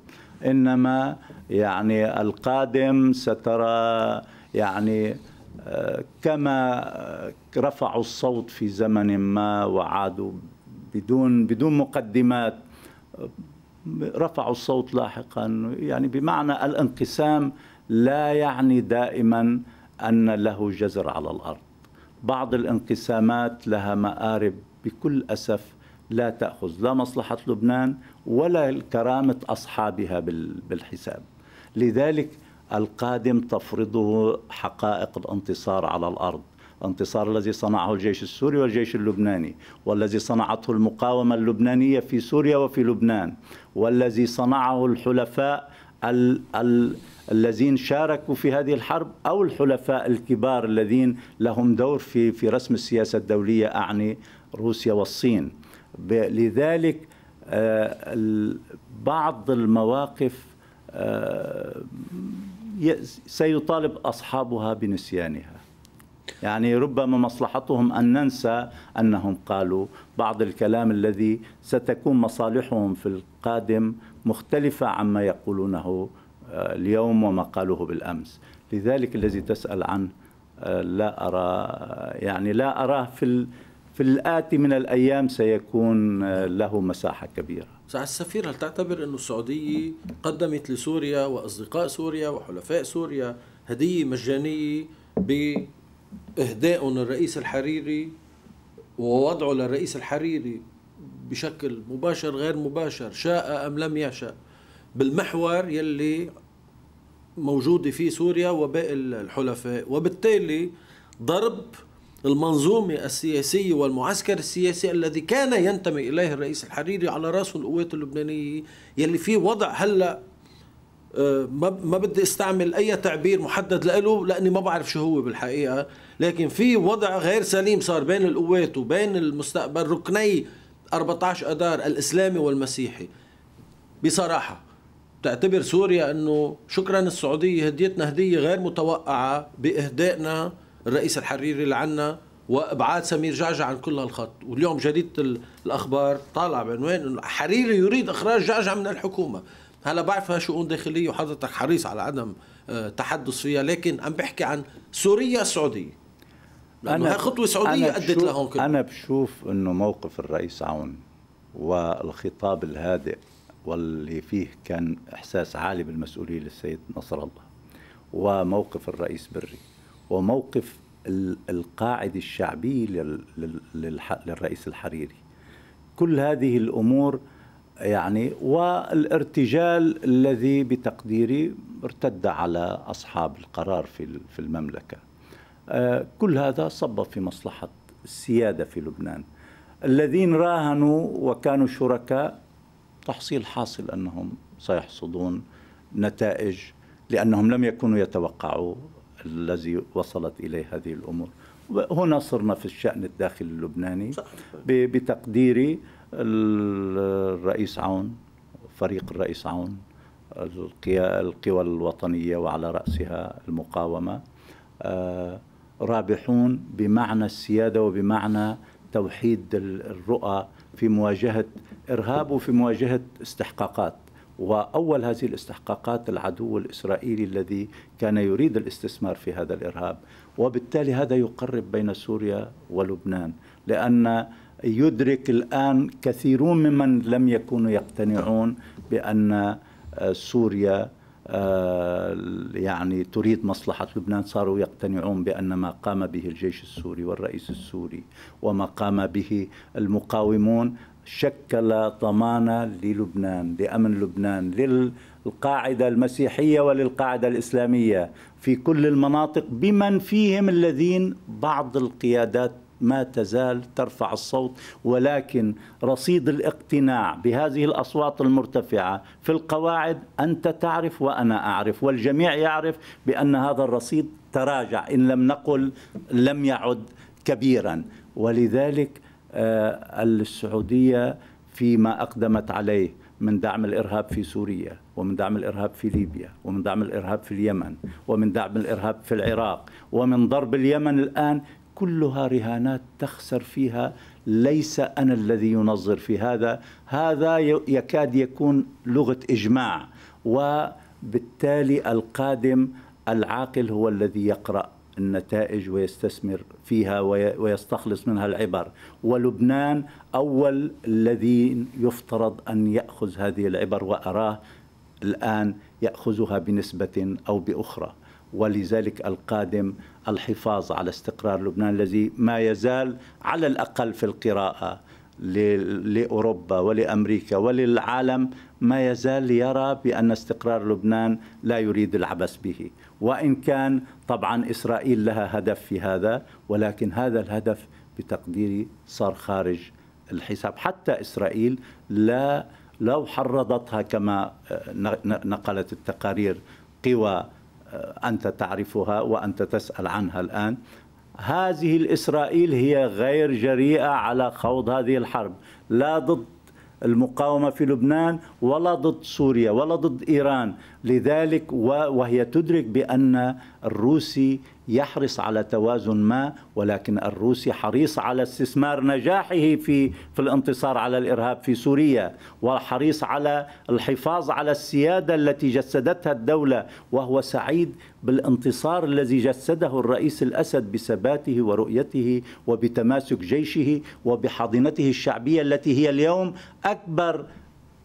إنما يعني القادم سترى يعني آه، كما رفعوا الصوت في زمن ما وعادوا بدون بدون مقدمات آه، رفعوا الصوت لاحقا يعني بمعنى الانقسام لا يعني دائما ان له جذر على الارض بعض الانقسامات لها مآرب بكل أسف لا تأخذ لا مصلحة لبنان ولا كرامة أصحابها بالحساب لذلك القادم تفرضه حقائق الانتصار على الأرض الانتصار الذي صنعه الجيش السوري والجيش اللبناني والذي صنعته المقاومة اللبنانية في سوريا وفي لبنان والذي صنعه الحلفاء ال ال الذين شاركوا في هذه الحرب او الحلفاء الكبار الذين لهم دور في في رسم السياسه الدوليه اعني روسيا والصين لذلك آه، بعض المواقف آه، سيطالب أصحابها بنسيانها يعني ربما مصلحتهم أن ننسى أنهم قالوا بعض الكلام الذي ستكون مصالحهم في القادم مختلفة عما يقولونه آه، اليوم وما قالوه بالأمس لذلك الذي تسأل عنه لا أرى يعني لا أراه في في الآتي من الأيام سيكون آه، له مساحة كبيرة سعى السفير هل تعتبر أن السعودية قدمت لسوريا وأصدقاء سوريا وحلفاء سوريا هدية مجانية بإهدائهم الرئيس الحريري ووضعه للرئيس الحريري بشكل مباشر غير مباشر شاء أم لم يشاء بالمحور يلي موجودة فيه سوريا وباقي الحلفاء وبالتالي ضرب المنظومة السياسية والمعسكر السياسي الذي كان ينتمي إليه الرئيس الحريري على رأسه القوات اللبنانية يلي في وضع هلأ آه، ما بدي استعمل أي تعبير محدد له لأني ما بعرف شو هو بالحقيقة لكن في وضع غير سليم صار بين القوات وبين المستقبل ركني 14 أدار الإسلامي والمسيحي بصراحة بتعتبر سوريا أنه شكرا السعودية هديتنا هدية غير متوقعة بإهدائنا الرئيس الحريري لعنا وابعاد سمير جعجع عن كل هالخط واليوم جريده الاخبار طالع بعنوان حريري يريد اخراج جعجع من الحكومه هلا بعرفها شؤون داخليه وحضرتك حريص على عدم آه، تحدث فيها لكن عم بحكي عن سوريا السعوديه أنا خطوة سعودية أنا أدت لهون كله. أنا بشوف أنه موقف الرئيس عون والخطاب الهادئ واللي فيه كان إحساس عالي بالمسؤولية للسيد نصر الله وموقف الرئيس بري وموقف القاعد الشعبي للرئيس الحريري كل هذه الأمور يعني والارتجال الذي بتقديري ارتد على أصحاب القرار في المملكة آه، كل هذا صب في مصلحة السيادة في لبنان الذين راهنوا وكانوا شركاء تحصيل حاصل أنهم سيحصدون نتائج لأنهم لم يكونوا يتوقعوا الذي وصلت إليه هذه الأمور هنا صرنا في الشأن الداخلي اللبناني بتقديري الرئيس عون فريق الرئيس عون القوى الوطنية وعلى رأسها المقاومة آه، رابحون بمعنى السيادة وبمعنى توحيد الرؤى في مواجهة إرهاب وفي مواجهة استحقاقات واول هذه الاستحقاقات العدو الاسرائيلي الذي كان يريد الاستثمار في هذا الارهاب وبالتالي هذا يقرب بين سوريا ولبنان لان يدرك الان كثيرون ممن لم يكونوا يقتنعون بان آه، سوريا آه، يعني تريد مصلحة لبنان صاروا يقتنعون بأن ما قام به الجيش السوري والرئيس السوري وما قام به المقاومون شكل ضمانة للبنان لأمن لبنان للقاعدة المسيحية وللقاعدة الإسلامية في كل المناطق بمن فيهم الذين بعض القيادات ما تزال ترفع الصوت ولكن رصيد الاقتناع بهذه الاصوات المرتفعه في القواعد انت تعرف وانا اعرف والجميع يعرف بان هذا الرصيد تراجع ان لم نقل لم يعد كبيرا ولذلك آه، السعودية فيما أقدمت عليه من دعم الإرهاب في سوريا ومن دعم الإرهاب في ليبيا ومن دعم الإرهاب في اليمن ومن دعم الإرهاب في العراق ومن ضرب اليمن الآن كلها رهانات تخسر فيها ليس أنا الذي ينظر في هذا هذا يكاد يكون لغة إجماع وبالتالي القادم العاقل هو الذي يقرأ النتائج ويستثمر فيها ويستخلص منها العبر ولبنان أول الذي يفترض أن يأخذ هذه العبر وأراه الآن يأخذها بنسبة أو بأخرى ولذلك القادم الحفاظ على استقرار لبنان الذي ما يزال على الأقل في القراءة لأوروبا ولأمريكا وللعالم ما يزال يرى بأن استقرار لبنان لا يريد العبث به وإن كان طبعا إسرائيل لها هدف في هذا ولكن هذا الهدف بتقديري صار خارج الحساب حتى إسرائيل لا لو حرضتها كما آه، نقلت التقارير قوى آه، أنت تعرفها وأنت تسأل عنها الآن هذه الإسرائيل هي غير جريئة على خوض هذه الحرب لا ضد المقاومة في لبنان ولا ضد سوريا ولا ضد إيران لذلك وهي تدرك بأن الروسي يحرص على توازن ما ولكن الروسي حريص على استثمار نجاحه في في الانتصار على الارهاب في سوريا وحريص على الحفاظ على السياده التي جسدتها الدوله وهو سعيد بالانتصار الذي جسده الرئيس الاسد بثباته ورؤيته وبتماسك جيشه وبحاضنته الشعبيه التي هي اليوم اكبر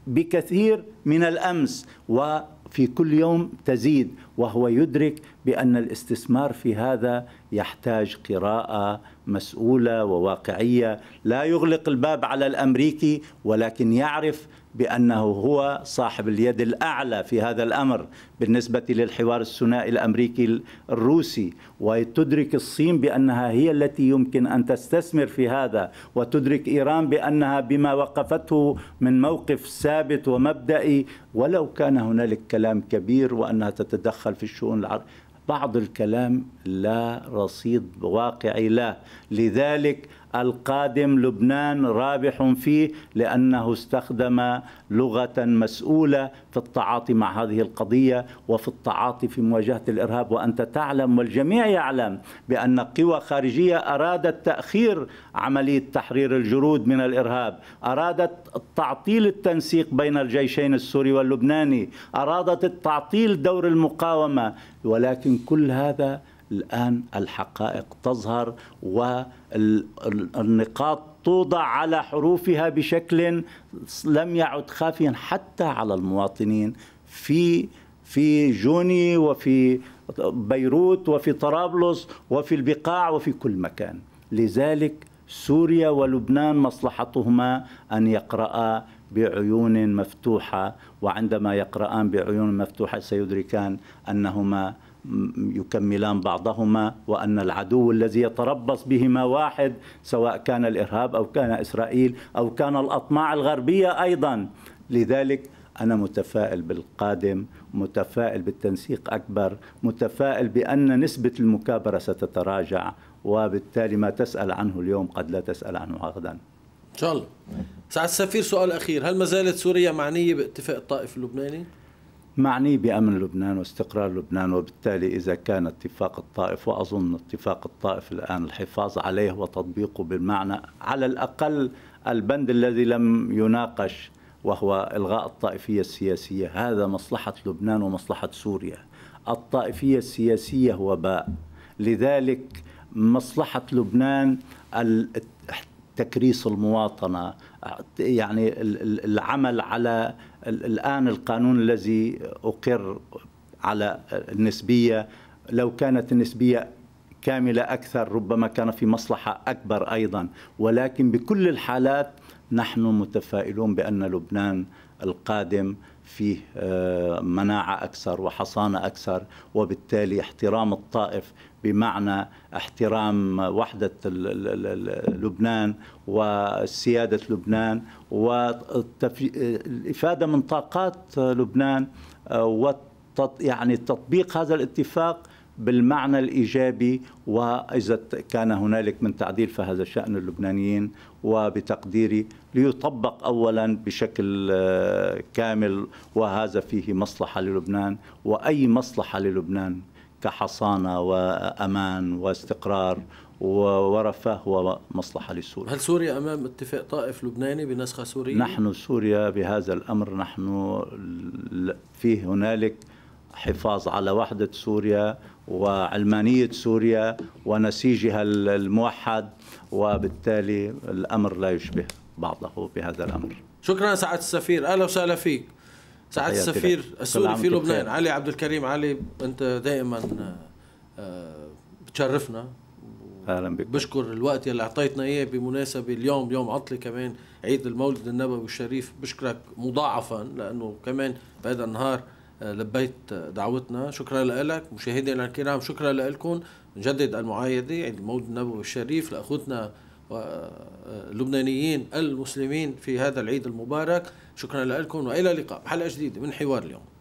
بكثير من الامس و في كل يوم تزيد وهو يدرك بان الاستثمار في هذا يحتاج قراءه مسؤوله وواقعيه لا يغلق الباب على الامريكي ولكن يعرف بأنه هو صاحب اليد الأعلى في هذا الأمر بالنسبة للحوار الثنائي الأمريكي الروسي وتدرك الصين بأنها هي التي يمكن أن تستثمر في هذا وتدرك إيران بأنها بما وقفته من موقف ثابت ومبدئي ولو كان هنالك كلام كبير وأنها تتدخل في الشؤون العربية بعض الكلام لا رصيد واقعي له لذلك القادم لبنان رابح فيه لأنه استخدم لغة مسؤولة في التعاطي مع هذه القضية وفي التعاطي في مواجهة الإرهاب وأنت تعلم والجميع يعلم بأن قوى خارجية أرادت تأخير عملية تحرير الجرود من الإرهاب أرادت تعطيل التنسيق بين الجيشين السوري واللبناني أرادت تعطيل دور المقاومة ولكن كل هذا الآن الحقائق تظهر والنقاط توضع على حروفها بشكل لم يعد خافيا حتى على المواطنين في في جوني وفي بيروت وفي طرابلس وفي البقاع وفي كل مكان لذلك سوريا ولبنان مصلحتهما أن يقرأ بعيون مفتوحة وعندما يقرأان بعيون مفتوحة سيدركان أنهما يكملان بعضهما وأن العدو الذي يتربص بهما واحد سواء كان الإرهاب أو كان إسرائيل أو كان الأطماع الغربية أيضا لذلك أنا متفائل بالقادم متفائل بالتنسيق أكبر متفائل بأن نسبة المكابرة ستتراجع وبالتالي ما تسأل عنه اليوم قد لا تسأل عنه غدا إن شاء الله سعد السفير سؤال أخير هل ما زالت سوريا معنية باتفاق الطائف اللبناني؟ معني بأمن لبنان واستقرار لبنان وبالتالي إذا كان اتفاق الطائف وأظن اتفاق الطائف الآن الحفاظ عليه وتطبيقه بالمعنى على الأقل البند الذي لم يناقش وهو إلغاء الطائفية السياسية هذا مصلحة لبنان ومصلحة سوريا الطائفية السياسية هو باء لذلك مصلحة لبنان تكريس المواطنة يعني العمل على الآن القانون الذي أقر على النسبية لو كانت النسبية كاملة أكثر ربما كان في مصلحة أكبر أيضا ولكن بكل الحالات نحن متفائلون بأن لبنان القادم فيه آه، مناعة أكثر وحصانة أكثر وبالتالي احترام الطائف بمعنى احترام وحدة لبنان وسيادة لبنان والإفادة من طاقات لبنان آه، يعني تطبيق هذا الاتفاق بالمعنى الإيجابي وإذا كان هنالك من تعديل فهذا شأن اللبنانيين وبتقديري ليطبق أولا بشكل آه، كامل وهذا فيه مصلحة للبنان وأي مصلحة للبنان كحصانه وامان واستقرار ورفاه ومصلحة لسوريا هل سوريا أمام اتفاق طائف لبناني بنسخة سورية؟ نحن سوريا بهذا الأمر نحن في هنالك حفاظ على وحدة سوريا وعلمانية سوريا ونسيجها الموحد وبالتالي الأمر لا يشبه بعضه بهذا الأمر شكرا سعادة السفير أهلا وسهلا فيك سعاده السفير السوري في لبنان علي عبد الكريم علي انت دائما آه، بتشرفنا اهلا بك بشكر الوقت اللي اعطيتنا اياه بمناسبه اليوم يوم عطله كمان عيد المولد النبوي الشريف بشكرك مضاعفا لانه كمان بهذا النهار آه، لبيت دعوتنا شكرا لك مشاهدينا الكرام شكرا لكم نجدد المعايده عيد المولد النبوي الشريف لاخوتنا واللبنانيين المسلمين في هذا العيد المبارك شكرا لكم والى اللقاء حلقه جديده من حوار اليوم